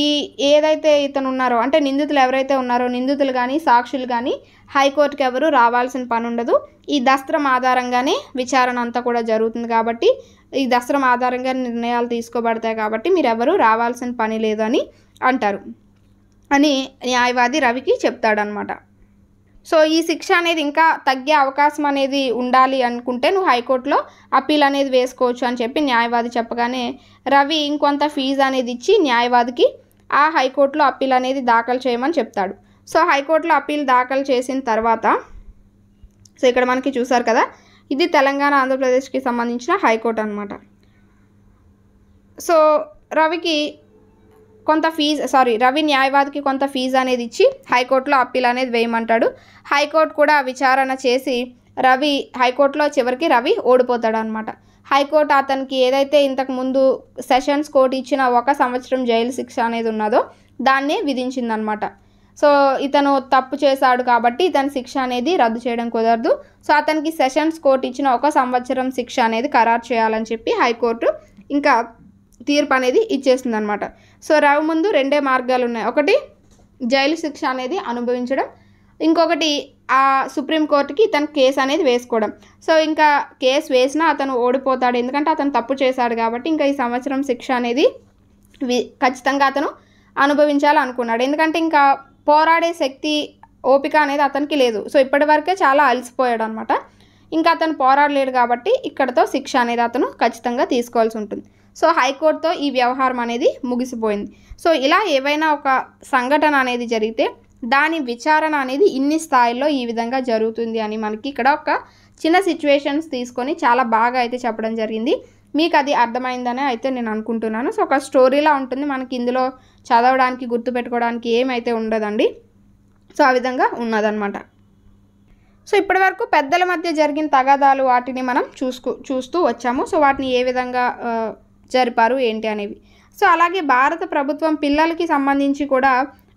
ఈ ఏదైతే ఇతను ఉన్నారో అంటే నిందితులు ఎవరైతే ఉన్నారో నిందితులు కానీ సాక్షులు కానీ హైకోర్టుకి ఎవరు రావాల్సిన పని ఉండదు ఈ దస్త్రం ఆధారంగానే విచారణ అంతా కూడా జరుగుతుంది కాబట్టి ఈ దసరం ఆధారంగా నిర్ణయాలు తీసుకోబడతాయి కాబట్టి ఎవరు రావాల్సిన పని లేదని అంటారు అని న్యాయవాది రవికి చెప్తాడనమాట సో ఈ శిక్ష అనేది ఇంకా తగ్గే అవకాశం అనేది ఉండాలి అనుకుంటే నువ్వు హైకోర్టులో అప్పీల్ అనేది వేసుకోవచ్చు అని చెప్పి న్యాయవాది చెప్పగానే రవి ఇంకొంత ఫీజు అనేది ఇచ్చి న్యాయవాదికి ఆ హైకోర్టులో అప్పీల్ అనేది దాఖలు చేయమని చెప్తాడు సో హైకోర్టులో అప్పీల్ దాఖలు చేసిన తర్వాత సో ఇక్కడ మనకి చూసారు కదా ఇది తెలంగాణ ఆంధ్రప్రదేశ్కి సంబంధించిన హైకోర్టు అనమాట సో రవికి కొంత ఫీజు సారీ రవి న్యాయవాదికి కొంత ఫీజు అనేది ఇచ్చి హైకోర్టులో అప్పీల్ అనేది వేయమంటాడు హైకోర్టు కూడా విచారణ చేసి రవి హైకోర్టులో చివరికి రవి ఓడిపోతాడు అనమాట హైకోర్టు అతనికి ఏదైతే ఇంతకు ముందు సెషన్స్ కోర్టు ఇచ్చిన ఒక సంవత్సరం జైలు శిక్ష అనేది ఉన్నదో దాన్ని విధించిందనమాట సో ఇతను తప్పు చేశాడు కాబట్టి ఇతని శిక్ష అనేది రద్దు చేయడం కుదరదు సో అతనికి సెషన్స్ కోర్టు ఇచ్చిన ఒక సంవత్సరం శిక్ష అనేది ఖరారు చేయాలని చెప్పి హైకోర్టు ఇంకా తీర్పు అనేది ఇచ్చేస్తుంది అనమాట సో రవి ముందు రెండే మార్గాలు ఉన్నాయి ఒకటి జైలు శిక్ష అనేది అనుభవించడం ఇంకొకటి ఆ సుప్రీంకోర్టుకి ఇతను కేసు అనేది వేసుకోవడం సో ఇంకా కేసు వేసినా అతను ఓడిపోతాడు ఎందుకంటే అతను తప్పు చేశాడు కాబట్టి ఇంకా ఈ సంవత్సరం శిక్ష అనేది ఖచ్చితంగా అతను అనుభవించాలనుకున్నాడు ఎందుకంటే ఇంకా పోరాడే శక్తి ఓపిక అనేది అతనికి లేదు సో ఇప్పటివరకే చాలా అలసిపోయాడు అనమాట ఇంకా అతను పోరాడలేడు కాబట్టి ఇక్కడతో శిక్ష అనేది అతను ఖచ్చితంగా తీసుకోవాల్సి ఉంటుంది సో హైకోర్టుతో ఈ వ్యవహారం అనేది ముగిసిపోయింది సో ఇలా ఏవైనా ఒక సంఘటన అనేది జరిగితే దాని విచారణ అనేది ఇన్ని స్థాయిల్లో ఈ విధంగా జరుగుతుంది అని మనకి ఇక్కడ ఒక చిన్న సిచ్యువేషన్స్ తీసుకొని చాలా బాగా అయితే చెప్పడం జరిగింది మీకు అది అర్థమైందని అయితే నేను అనుకుంటున్నాను సో ఒక స్టోరీలా ఉంటుంది మనకి ఇందులో చదవడానికి గుర్తుపెట్టుకోవడానికి ఏమైతే ఉండదండి సో ఆ విధంగా ఉన్నదనమాట సో ఇప్పటి వరకు పెద్దల మధ్య జరిగిన తగాదాలు వాటిని మనం చూసుకు చూస్తూ వచ్చాము సో వాటిని ఏ విధంగా జరిపారు ఏంటి అనేవి సో అలాగే భారత ప్రభుత్వం పిల్లలకి సంబంధించి కూడా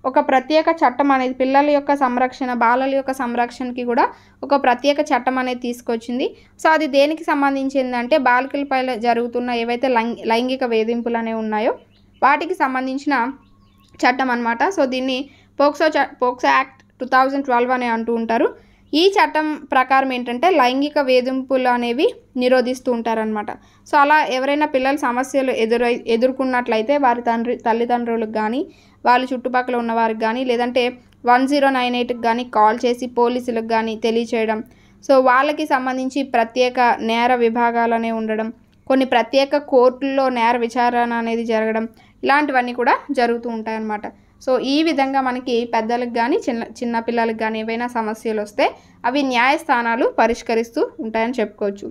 ఒక ప్రత్యేక చట్టం అనేది పిల్లల యొక్క సంరక్షణ బాలల యొక్క సంరక్షణకి కూడా ఒక ప్రత్యేక చట్టం అనేది తీసుకొచ్చింది సో అది దేనికి సంబంధించిందంటే బాలికలపై జరుగుతున్న ఏవైతే లైంగిక వేధింపులు అనేవి ఉన్నాయో వాటికి సంబంధించిన చట్టం అనమాట సో దీన్ని పోక్సో చ POCSO act two thousand twelve అని అంటూ ఉంటారు ఈ చట్టం ప్రకారం ఏంటంటే లైంగిక వేధింపులు అనేవి నిరోధిస్తూ ఉంటారనమాట సో అలా ఎవరైనా పిల్లల సమస్యలు ఎదురై ఎదుర్కొన్నట్లయితే వారి తండ్రి తల్లిదండ్రులకు కానీ వాళ్ళు చుట్టుపక్కల ఉన్న వారికి కానీ లేదంటే వన్ జీరో నైన్ ఎయిట్కి కానీ కాల్ చేసి పోలీసులకు కానీ తెలియచేయడం సో వాళ్ళకి సంబంధించి ప్రత్యేక నేర విభాగాలనే ఉండడం కొన్ని ప్రత్యేక కోర్టుల్లో నేర విచారణ అనేది జరగడం ఇలాంటివన్నీ కూడా జరుగుతూ ఉంటాయన్నమాట సో ఈ విధంగా మనకి పెద్దలకు కానీ చిన్న చిన్నపిల్లలకు కానీ ఏవైనా సమస్యలు వస్తే అవి న్యాయస్థానాలు పరిష్కరిస్తూ ఉంటాయని చెప్పుకోవచ్చు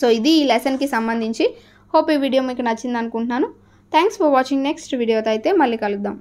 సో ఇది ఈ లెసన్కి సంబంధించి హోప్ ఈ వీడియో మీకు నచ్చింది అనుకుంటున్నాను థ్యాంక్స్ ఫర్ వాచింగ్ నెక్స్ట్ వీడియోతో అయితే మళ్ళీ కలుద్దాం